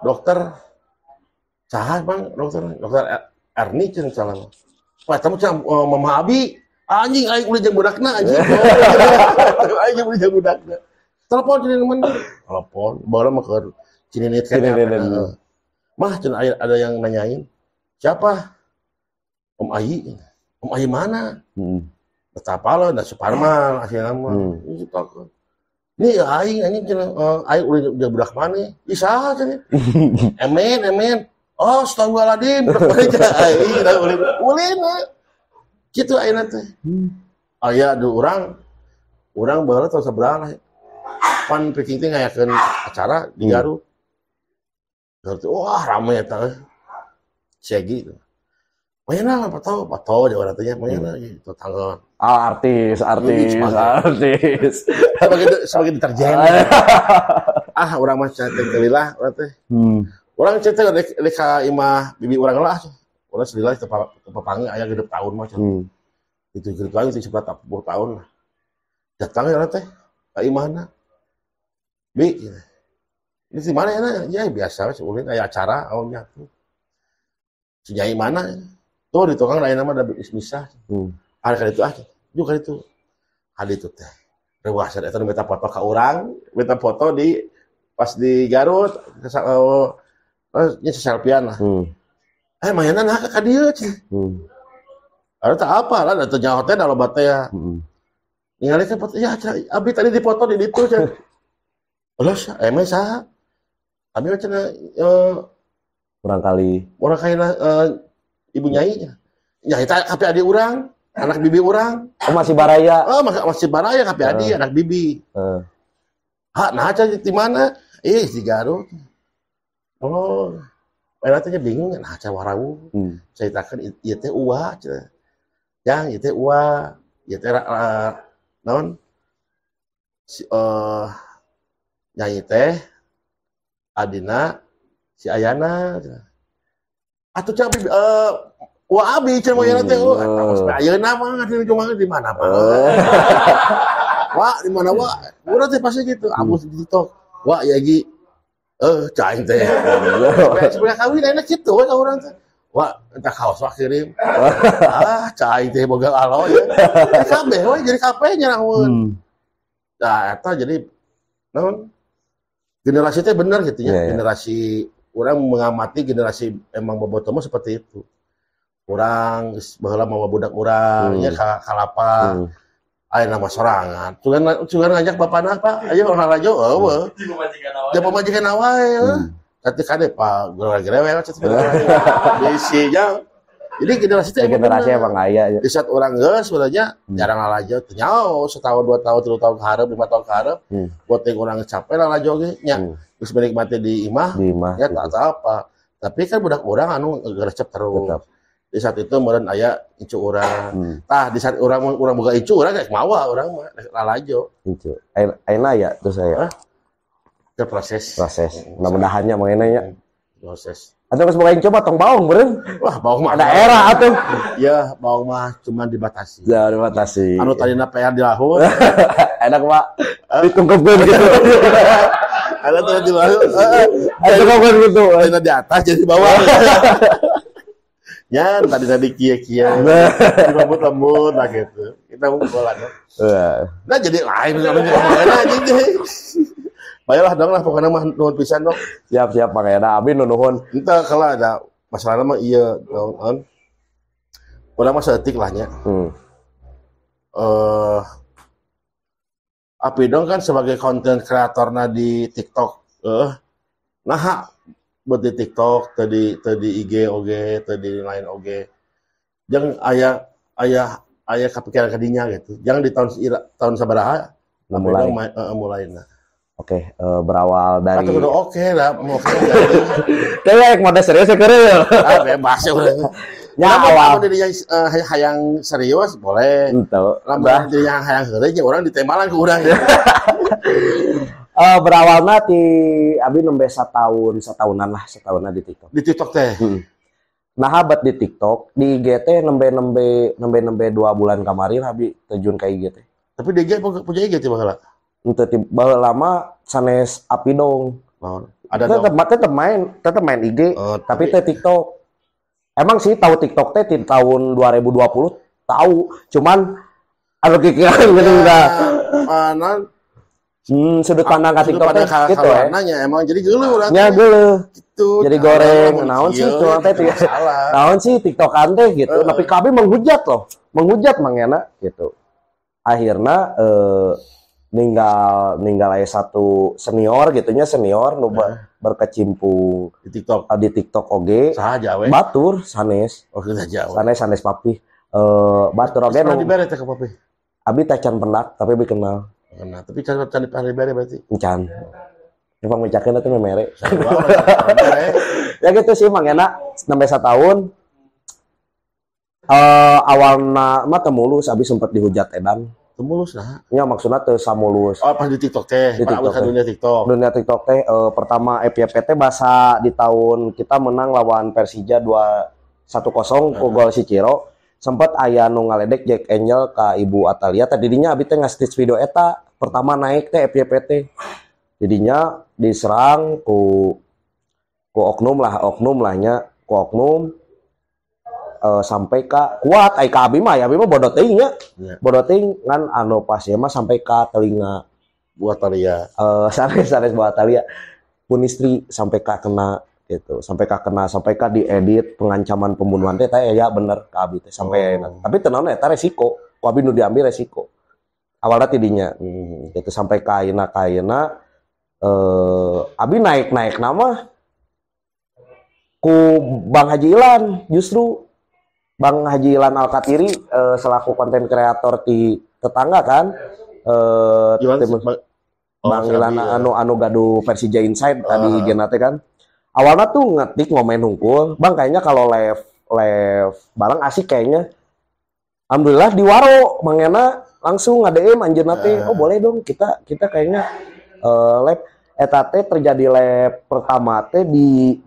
dokter cahat bang dokter dokter eh, Arni cen salam. Wah, kamu cen uh, eh, mama abi anjing aing udah jang budakna anjing. [LAUGHS] Aing udah jang budakna. Telepon cen mandi. Telepon, baru mah ke Cinenit kan. Mah cen ada yang nanyain. Siapa? Om Ayi. Om Ayi mana? Hmm. Betapa lo, dan Suparman, akhirnya mah. Hmm. Ini aing anjing cen eh, aing udah budak mana? Bisa cen. Emen, [LAUGHS] emen. Oh, setahu Aladin, berbeda. ulin, ulin, gitu ayeuna teh. Hmm. Ah, oh ya, aduh orang, orang baru tau seberang. Pan Peking kayak ke acara di hmm. Garut. Garut, wah ramai eh. ya tahu. apa tau? apa? tau aja orang tanya. pokoknya Mayana hmm. itu tanggal. Ah, artis, artis, artis. Sebagai sebagai deterjen. [LAUGHS] ah, orang mah cantik berarti. Hmm orang cerita mereka kan, imah bibi orang lah orang sendiri ke papangi ayah gede tahun macam itu gede tahun itu tak puluh tahun datang ya teh ke imahna bi ya. ini di mana ya ya biasa sebenarnya kayak acara awalnya tuh sejauh mana tuh di tukang lain nama ada ismisa hmm. ada kali itu aja ah. juga itu hari itu teh rewasan itu minta foto ke orang minta foto di pas di Garut ke, eh, nya oh, si Selpian lah. Hmm. Eh mainan nah kakak dia. Hmm. Ada tak apa lah, ada tuh nyawa teh dalam batu ya. Hmm. Ningali kan foto, ya abis tadi dipoto di itu cah. Lo emang sah? Abi macam eh, kurang kali. Orang kali eh, ibu nyai. Nyai tak kape ya, adik orang, anak bibi orang. Oh, masih baraya. Oh, masih baraya uh. adik, eh. anak bibi. Uh. Eh. Ha, nah cah di mana? Ih, di Garut. Oh, Enak tanya bingung, nah cawarawu, hmm. ceritakan iya teh uwa, ya iya teh uwa, iya teh uh, non, si, uh, nyanyi teh, Adina, si Ayana, atau cang uh, uwa abi cang mau yana teh, nggak, Ayana mah ngerti cuma di mana pak? Wah, di mana wah? Murah teh pasti gitu, aku sedih TikTok, wah ya gitu eh cain teh sebenarnya kawin enak gitu wah orang teh wah entah kaos wah kirim ah cain teh boga alo ya kabeh wah jadi kape nyerahun hmm. nah eta jadi naon generasi teh benar gitu ya generasi orang mengamati generasi emang bobotomo seperti itu orang bahwa mau budak orang ya kalapa Ayo nama sorangan. Cuman, cuman ngajak bapak anak, Ayo orang olahraga, oh, oh. Hmm. Dia pemajikan awal. Ya. Hmm. Tapi kan eh, Pak, gerewel-gerewel. Isinya. Hmm. Jadi generasi itu kan generasi emang ayah. Ya? Di saat orang nggak sebenarnya hmm. jarang olahraga. Ternyata oh, setahun, dua tahun, tiga tahun ke lima tahun ke Hmm. Buat yang orang capek olahraga. Gitu, ya. Hmm. Terus menikmati di imah. Di imah. Ya tak gitu. apa. Tapi kan budak orang anu ngerecep terus. Tetap di saat itu meureun ayah icu orang Hmm. Tah di saat orang orang buka icu orang kayak mawa orang mah lalajo. Icu. Ayeuna aya terus saya. ke proses. Proses. Mudah-mudahannya mengenainya. Proses. Atau harus boga coba tong bawang beren Wah, bawang mah ada era ya bawang mah cuma dibatasi. Ya, dibatasi. Anu napa PR di lahun. [LAUGHS] Enak, Pak. Ditungkepkeun gitu. [LAUGHS] Ada tuh di lahun. Ada gitu. Tadina di atas jadi bawah. [LAUGHS] ya tadi tadi kia kia nah. lembut lembut lah gitu kita ngumpulan nah iya. jadi lain namanya deh Bayalah dong lah pokoknya mah nuhun pisan dong. Siap siap pangena abi nu nuhun. kita kalau ada masalah mah iya dong on. Kan? Udah mah detik lah nya. Hmm. Uh, eh, Api dong kan sebagai konten kreatorna di TikTok, eh, uh, nah buat di TikTok tadi tadi IG oge tadi lain oge jangan ayah ayah ayah kepikiran kadinya gitu jangan di tahun tahun sabaraha nah, mulai ma- uh, mulai nah Oke, okay, uh, eh, berawal dari. Atau udah oke okay lah, mau oke. [LAUGHS] Tapi yang mode serius ya keren. Ya? [LAUGHS] Ah, bebas ya udah. Ya awal. dari yang uh, hayang serius boleh. Entah. dari yang hayang serius, ya orang ditembalan ke orang. [LAUGHS] uh, eh, berawalnya di abi nembe setahun setahunan lah setahunan di TikTok di TikTok teh hmm. nah abad di TikTok di GT nembe nembe nembe nembe dua bulan kemarin abis terjun ke IG teh tapi di IG punya IG tiba kala untuk tiba lama sanes api dong oh, ada tetap tetap main tetap main IG oh, tapi, teh TikTok emang sih tahu TikTok teh di tahun 2020 tahu cuman ada pikiran ya, gitu enggak. mana Hmm, sudut ah, pandang kating sudut pandang ka gitu ya. Nanya emang jadi gelu orang. Ya gelu. Gitu. Jadi goreng nah, naon sih itu orang teh Naon sih TikTokan teh gitu. Uh. Tapi kami menghujat loh. Menghujat mangena gitu. Akhirnya eh ninggal ninggal aja satu senior gitu gitunya senior nu uh. berkecimpung di TikTok di TikTok oge saha we batur sanes oh saha sanes sanes papi eh batur oge nu dibere abi pendak tapi bikin kenal Nah, tapi kan cari dipare-bare berarti. Can. Emang mencakeun itu memere. ya gitu sih emang enak, sampai tahun. uh, awalnya mah temulus abis sempat dihujat edan temulus nah ya maksudnya tuh samulus oh pas di TikTok teh di TikTok Te. dunia TikTok dunia TikTok teh uh, pertama FYPT bahasa di tahun kita menang lawan Persija 2 1-0 nah. gol si Ciro sempat aya nu ngaledek Jack Angel ke Ibu Atalia tadinya abi teh ngasih video eta pertama naik teh FYPT jadinya diserang ku ku oknum lah oknum lahnya ku oknum uh, sampai ke kuat ai ka mah ya abi mah bodoh teuing nya ya. bodoh teuing ngan anu, pas ya mah sampai ke telinga buat talia eh, uh, [LAUGHS] sare sare buat talia pun istri sampai ke kena gitu sampai ke kena sampai ke diedit pengancaman pembunuhan teh ya bener ka abi teh sampai oh. tapi tenang eta resiko ku abi nu diambil resiko awalnya tidinya hmm. itu sampai kaina kaina eh abi naik naik nama ku Bang Haji Ilan justru Bang Haji Ilan Alkatiri eh, selaku konten kreator di tetangga kan eh oh, Bang Ilan ya. anu anu gaduh J Inside uh. tadi ah. genate kan awalnya tuh ngetik ngomain hunkul Bang kayaknya kalau live live barang asik kayaknya alhamdulillah di waro mangena langsung ADM anjir nanti eh. oh boleh dong kita kita kayaknya uh, lab etate eh, terjadi lab pertama teh di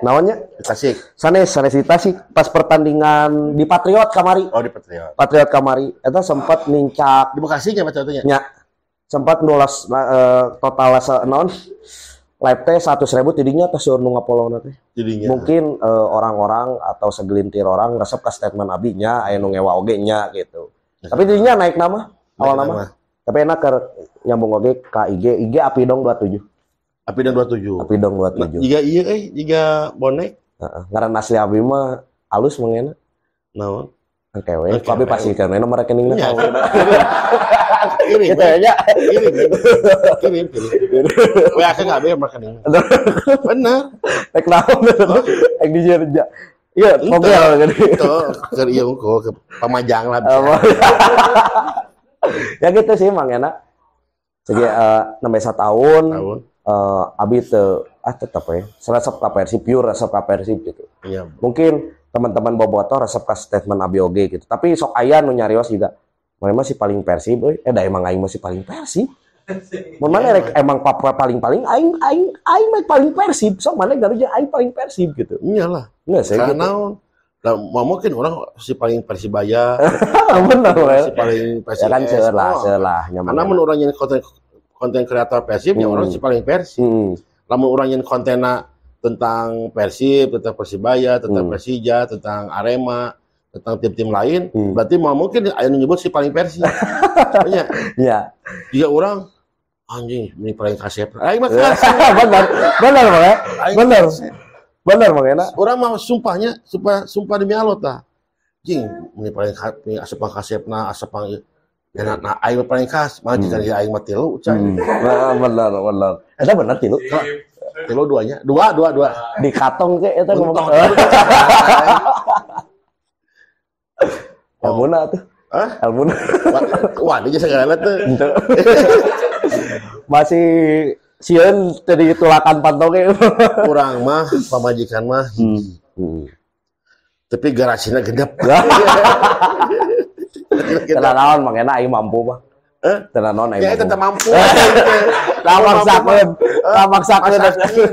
namanya Tasik sanes sanes di Tasik pas pertandingan di Patriot kamari oh di Patriot Patriot kamari itu sempat nincak di Bekasi nya Patriotnya ya sempat nolas uh, total non lab teh satu seribu tidinya teh seur nunggak polo nanti tidinya mungkin eh, orang-orang uh, atau segelintir orang resep ke statement abinya ayo nungewa oge nya gitu iya. tapi tidinya naik nama naik awal nama. nama. tapi enak ke nyambung oge ke IG IG api dong dua tujuh api dong dua tujuh api dong dua tujuh jika nah, iya eh jika bonek uh, karena asli abima, mah halus mengena nawan OTW, tapi pasti karena nomor rekeningnya Iya, Kirim, iya, Kirim, kirim, kirim. iya, aku nggak biar rekening. Bener. Rek naon? Rek oh. di kerja. Iya, pogel gede. Itu keur ieu iya, engko ke pamajang lah. Ya gitu sih Mang Yana. Segi uh, satu tahun. Tahun. Eh, ah tetap ya. serasa kapersi, pure, serasa kapersi gitu. Iya. Mungkin teman-teman boboto resep ke statement abog gitu tapi sok ayah nu nyarios juga mana masih paling boy. eh dah emang aing masih paling persi. Mun mana iya, rek emang papa paling paling aing aing aing mah paling persi. So mana aja aing paling persi gitu. Iyalah. Enggak sih gitu. Karena gitu. Nah, mau mungkin orang si paling persibaya, [LAUGHS] benar, si paling persi. Ya kan celah celah oh. Karena menurut orang yang konten konten kreator persi, ya hmm. orang si paling persi. Hmm. Lamun orang yang kontena tentang Persib, tentang Persibaya, tentang hmm. Persija, tentang Arema, tentang tim-tim lain, hmm. berarti mau mungkin ayah nyebut si paling Persib. [LAUGHS] Iya. ya. Tiga orang anjing ini paling kasep. Ayo mas, benar, benar bang, ya. Benar. Benar enak. Ya, orang mau sumpahnya, sumpah sumpah demi Allah ta. Jing, ini paling ini asep kasepna, asep Ya, nah, nah, air paling khas, hmm. mah jika aing mati lu, Hmm. Nah, benar, benar. Eh, benar tilu. Kilo ya, duanya. Dua, dua, dua. Di katong ke eta ya, ngomong. [LAUGHS] Elmuna tuh. Hah? Elmuna. Wah, dia saya ngeliat tuh. Gitu. Masih sieun tadi tulakan ke. Kurang mah pamajikan mah. Hmm. hmm. Tapi garasinya gedep. [LAUGHS] Tenang naon mangena aing mampu mah. Eh? Tenang naon aing. Ya, eta mampu. [LAUGHS] Lawan sakit. Lamak ah, sakit.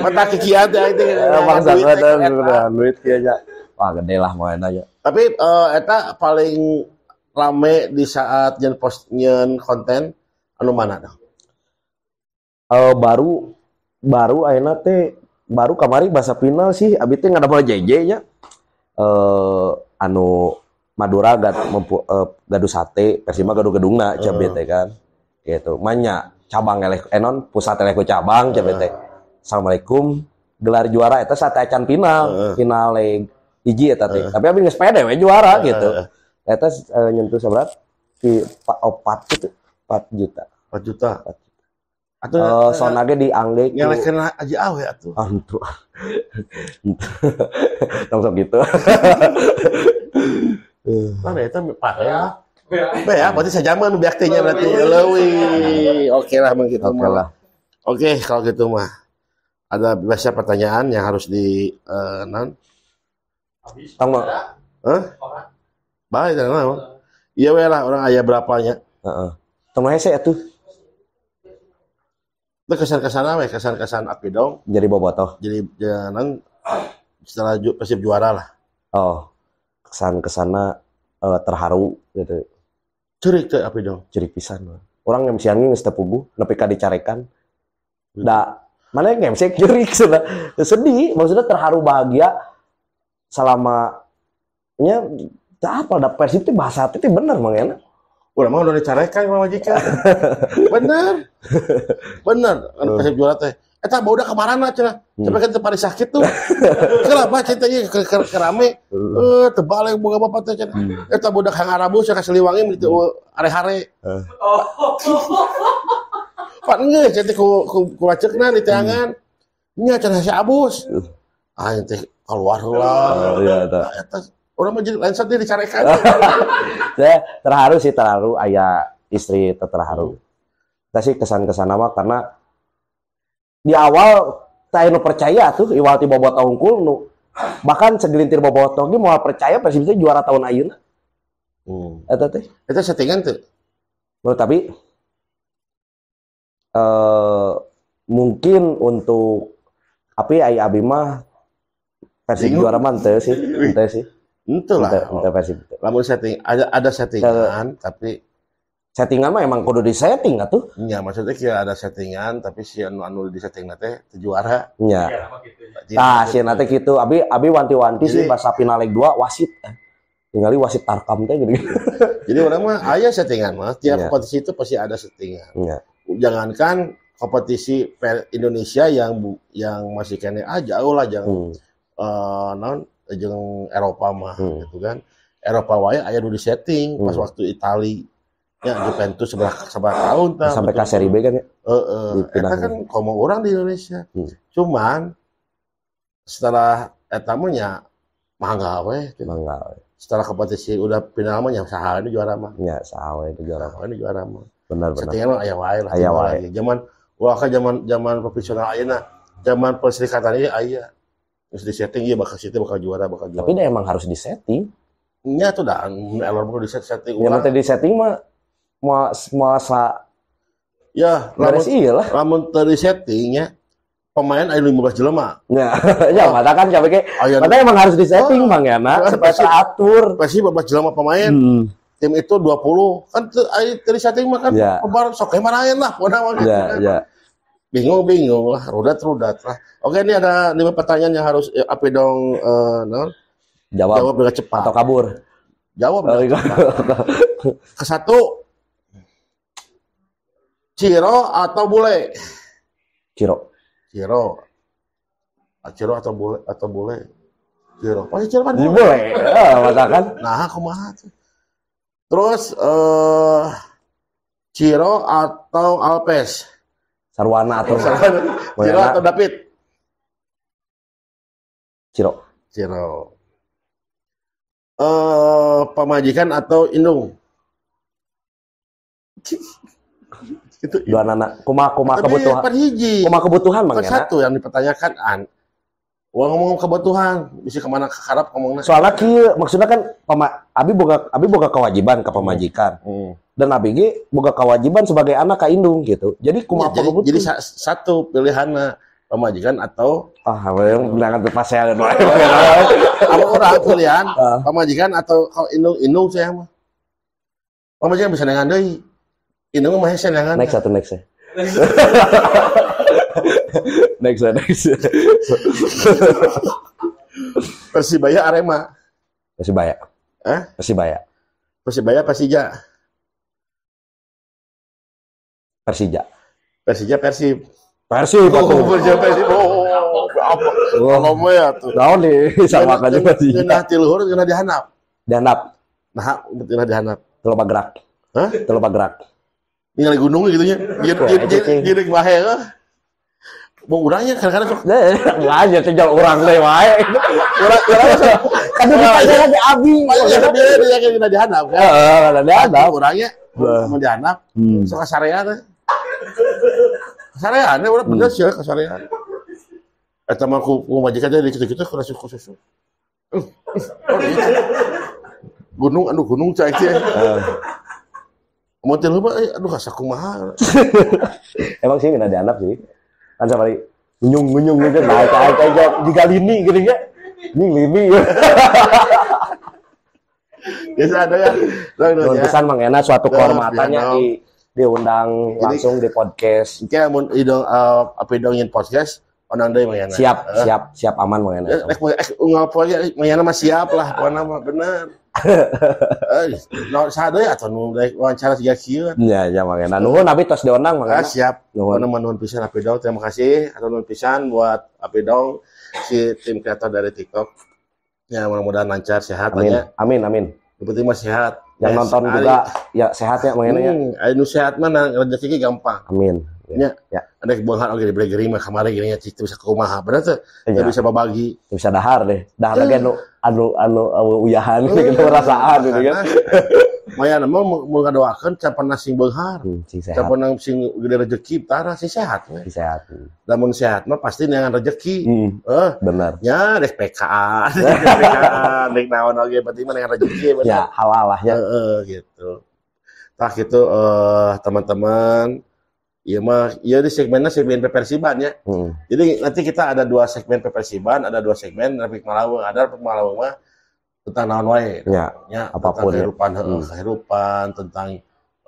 Mata kiki teh ya, itu. Lamak ah, sakit dan duit kieu nya. Wah gede lah moena ya. Tapi uh, eta paling rame di saat nyen post nyen konten anu mana dah? Uh, baru baru ayeuna teh baru kamari bahasa final sih abi teh ngadapal JJ nya. Uh, anu Madura gad, mempu, uh, gaduh sate Persima gaduh gedungna cabet uh. Ah. Ya kan gitu manya cabang elek enon eh, pusat eleku cabang CBT. Assalamualaikum gelar juara itu saat acan final uh. final leg iji ya tadi. Uh. Tapi abis ngesepeda we juara uh. gitu. Itu uh, eh, nyentuh seberat di oh, 4 itu empat juta. Empat juta. juta. Atau uh, soalnya uh, di angge ku. kena aja awe ah, atuh. Ah entu. Tong [LAUGHS] gitu. [LAUGHS] Eh. Mana ya, pak ya ya, berarti sejaman baktinya berarti lewi. Oke lah begitu Oke lah. Oke, kalau gitu mah ada biasa pertanyaan yang harus di uh, non. Tang Hah? Baik, tang Iya we lah orang ayah berapanya. Heeh. Uh saya tuh. Itu kesan-kesan apa ya? Kesan-kesan api dong. Jadi bobotoh. Jadi jangan ya, setelah persib juara lah. Oh. Kesan kesana uh, eh, terharu gitu Cerik teh apa dong? Cerik pisan mah. Orang MC nggak geus puguh nepi kadi carikan hmm. Da mana yang MC cerik sudah sedih maksudnya terharu bahagia selama nya apa ada pers itu bahasa itu bener mangena. Ya, udah mah udah dicarikan sama ya. majikan. [LAUGHS] bener. bener. Kan hmm. pesep juara teh Eta eh, boda kemana aja lah hmm. Sampai kan tempat sakit tuh. [LAUGHS] Kenapa cintanya ke, ke, ke rame? Hmm. Eh, tebal yang bunga bapak tuh cina. Hmm. Eta eh, boda kang Arabu kasih liwangi gitu hari-hari eh. [LAUGHS] Pak nggak cinta ku ku ku wacekna di tangan. ini cina si abus. Ah nanti keluar lah. Ah, iya, eta. Ah, ya, Orang menjadi lain sendiri dicarekan. [LAUGHS] Saya terharu sih terharu ayah istri terharu. sih kesan-kesan nama karena di awal saya nu percaya tuh iwal bawa buat unggul nu bahkan segelintir bobot oge mau percaya persib teh juara tahun ayun hmm. eta teh itu settingan tuh tapi uh, mungkin untuk api ayah abimah versi juara mantel sih [LAUGHS] teu sih itu lah lamun setting ada ada settingan tapi settingan mah emang kudu di setting nggak tuh? Iya maksudnya kia ada settingan tapi si anu anu di setting nate juara. Iya. iya gitu ya. Nah si nate gitu, abi abi wanti-wanti sih bahasa leg dua wasit. Tinggali eh. wasit tarkam teh gitu. [LAUGHS] Jadi orang mah ayah settingan mah tiap ya. kompetisi itu pasti ada settingan. Iya. Jangankan kompetisi Indonesia yang bu, yang masih kene ah jauh lah jangan hmm. uh, eh, non jeng Eropa mah hmm. gitu kan. Eropa wae ayah dulu setting pas hmm. waktu Italia ya Juventus sebelah sebelah tahun tak, sampai ke seri B kan ya uh, uh, kita kan komo orang di Indonesia hmm. cuman setelah etamunya mangga weh gitu. mangga setelah kompetisi udah final mah yang sahal ini juara mah ya sahal itu juara sahal ini juara mah benar benar setiap mah ayah wae lah ayah wae zaman wah kan zaman zaman profesional nah zaman perserikatan ini ayah harus di setting iya bakal setting bakal juara bakal juara tapi emang harus di setting Iya tuh dah, elor perlu di setting. Ya, di setting mah mau masa ya lamun iya lah lamun dari settingnya pemain ada 15 jelema. Ya, [LAUGHS] ya oh. mata kan siapa ke? Mata emang harus disetting oh, Bang ya, nak [LAUGHS] supaya atur Pasti belas jelema pemain. Hmm. Tim itu 20 kan ayo dari setting mah kan ya. sok mana lah pokoknya mah. Ya, ya. Bingung-bingung lah, rudat-rudat lah. Oke, ini ada lima pertanyaan yang harus eh, apa dong uh, eh, no? jawab. Jawab dengan cepat atau kabur. Jawab. Oh, iya. [LAUGHS] Ke satu, Ciro atau bule? Ciro. Ciro. Ah, Ciro atau bule atau bule? Ciro. Pasti Ciro ah, kan bule. Ya, masakan. Nah, kumaha Terus eh uh, Ciro atau Alpes? Sarwana atau Sarwana. Ciro atau David? Ciro. Ciro. Eh uh, pemajikan atau Indung? itu dua anak kuma kuma Tapi kebutuhan perhiji. kuma kebutuhan mang satu yang dipertanyakan an Wah ngomong kebutuhan, bisa kemana ke harap ngomongnya. Soalnya maksudnya kan pema, abi boga abi boga kewajiban ke pemajikan. Hmm. hmm. Dan abi ge boga kewajiban sebagai anak ke indung gitu. Jadi kuma ya, jadi, jadi satu pilihan pemajikan atau ah yang bilangan pas saya ada kalau [LAUGHS] orang pilihan ah. pemajikan atau kalau indung indung saya mah pemajikan bisa dengan deh ini mah senang kan? Next satu next ya. [LAUGHS] next ya next. Persibaya Arema. Persibaya. Eh? Persibaya. Persibaya Persija. Persija. Persija Persib. Persib Oh, Persija Persib. Oh, apa? Ngomong ya tuh. Tahu nih sama kan juga. sih. ti luhur cenah dihanap. Dihanap. Nah, cenah dihanap. Terlupa gerak. Hah? Terlupa gerak. Tinggal di gunung gitu ya. Dia dia dia dia wae lah. Mau orangnya kadang-kadang sok. Nah, tinggal orang deh wae. Orang orang kadang ditanya lagi abi. Dia dia kayak kena dihanap kan. Heeh, kena dihanap orangnya. Mau dihanap. Sok sarea teh. Sarean, orang bener sih eh Eta aku mau majikan jadi gitu-gitu kurang khusus. Gunung, aduh gunung cai sih mau tilu mah eh, aduh asa kumaha [LAUGHS] emang sih ada anak sih kan sampai di nyung nyung gitu naik naik aja jika lini gitu ya ini lini [LAUGHS] biasa ada ya Daun ya. pesan mengena suatu kehormatannya di diundang langsung di podcast. Kita mau idong uh, apa idong yang podcast, onang deh mengena. Siap, eh. siap, siap aman mengena. Eh, eh, ngapolnya eh, mengena mah siap lah, pokoknya mah benar. [LAUGHS] Eh, no, ya atau nunggu like, wawancara ya kieu. Iya, ya makanya. Nah, nunggu abi tos diundang makanya. Ah, siap. nunggu mana nuhun pisan Dong. Terima kasih atau nunggu pisan buat Api Dong si tim kreator dari TikTok. Ya mudah-mudahan lancar sehat amin. Banyak. Amin amin. Yang penting masih sehat. Yang ya, nonton juga ya sehat ya mengenai. Ya. Hmm, sehat mana rezeki gampang. Amin. Ya. ya. ya. Ada kebohan lagi di beli mah kemarin gini ya citu bisa kumaha. Benar tuh. Ya. bisa babagi. Bisa dahar deh. Dahar lagi iya. anu, anu anu anu uyahan gitu iya. perasaan gitu kan. Nah, nah. Maya nama mau nggak doakan pernah sing benghar, Can hmm, nang sing gede rezeki tara si sehat. Si sehat. Hmm. Namun sehat mah pasti dengan rezeki. Hmm. Eh, benar. Ya, rek PKA. Rek naon lagi berarti mana dengan rezeki. Ya, halalah ya. Eh, eh, gitu. Tak gitu eh teman-teman Iya mah, iya di segmennya segmen Pepersiban ya. Hmm. Jadi nanti kita ada dua segmen Pepersiban, ada dua segmen Repik Malawang, ada Repik Malawang mah tentang naon wae. Ya, ya, apapun tentang ya. kehidupan, ya. Hmm. kehidupan tentang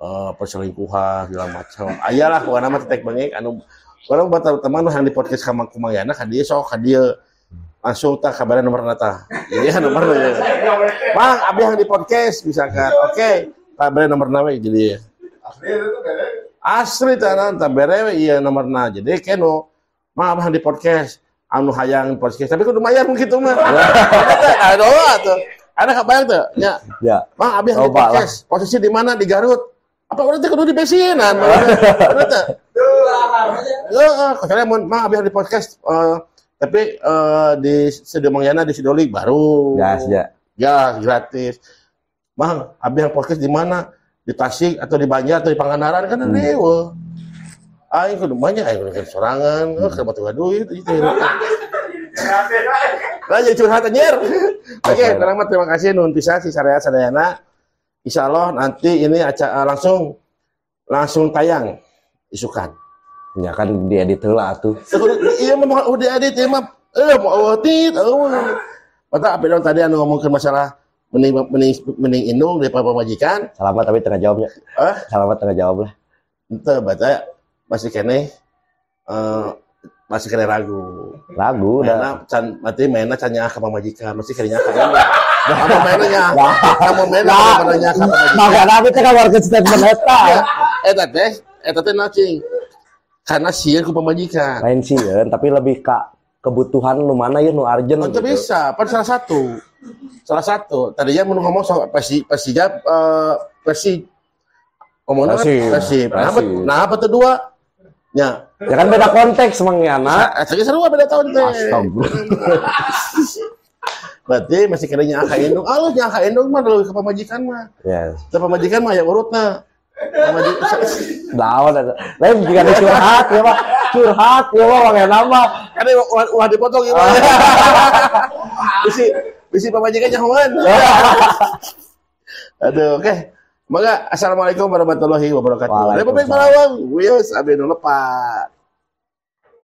uh, perselingkuhan segala macam. Ayalah ah, karena nama tetek bengek anu orang buat teman yang di podcast sama kumayana kan dia sok kan dia langsung tak kabarnya nomor nata. Iya [LAUGHS] nomor ya. Bang, abis yang di podcast misalkan. Oke, okay. kabaran nomor nama jadi ya. itu itu tanah ಅಂತ iya nomor nomornya jadi keno maaf di podcast anu hayang podcast tapi kudu mayar mungkin gitu, mah [LAUGHS] aduh atuh ada kabar tuh ya ya mang abis di podcast posisi di mana di Garut apa orang tuh kudu di besinan mah [LAUGHS] tuh Heeh, kalau mau mah abis di podcast eh, tapi eh, di Mangyana di Sidolik baru gas ya gas gratis mang abis podcast di mana? di Tasik atau di Banjar atau di Pangandaran kan ada hmm. dewa. Aing kudu banyak aing kudu sorangan, oh, hmm. kenapa tuh duit gitu. Lah jadi curhat anjir. Oke, terima, terima kasih nuhun pisan si Saraya Sadayana. Insyaallah nanti ini acara eh, langsung langsung tayang isukan. Ya kan diedit heula atuh. Eh, iya mah udah edit ya mah. Eh mau edit, eh, apa Mata apa tadi anu ngomongkeun masalah mending mending mending indung papa pemajikan selamat tapi tengah jawabnya ah selamat tengah jawab lah itu baca masih kene uh, masih kene ragu ragu karena can mati mainnya canya ke majikan masih kerenya. nyaka kamu mainnya kamu mainnya kamu mainnya papa majikan makanya mainnya tengah warga statement eta ya, eta eh, teh eta teh nacing karena sih ku pemajikan lain sih tapi lebih kak kebutuhan lu mana ya nu arjen itu oh, gitu. bisa kan salah satu salah satu tadinya mau ngomong soal pasti pasti jab eh, pasti ngomong kan pasti nah apa nah tuh dua ya ya kan beda konteks ya nak Saya eh, seru beda konteks [LAUGHS] berarti masih kerjanya akhirnya indung Alusnya akhirnya akak indung mah lebih ke pemajikan mah yes. pemajikan mah yang urut nah. [LAUGHS] Lawan ada. Lain jika ada curhat ya Pak. Curhat ya Pak wang nama. Karena ulah di dipotong ya Pak. [LAUGHS] Bisi bisi pamajikan jangan. [LAUGHS] Aduh, oke. Maka assalamualaikum warahmatullahi wabarakatuh. Waalaikumsalam. Lepas malawang, wios abdi lepat.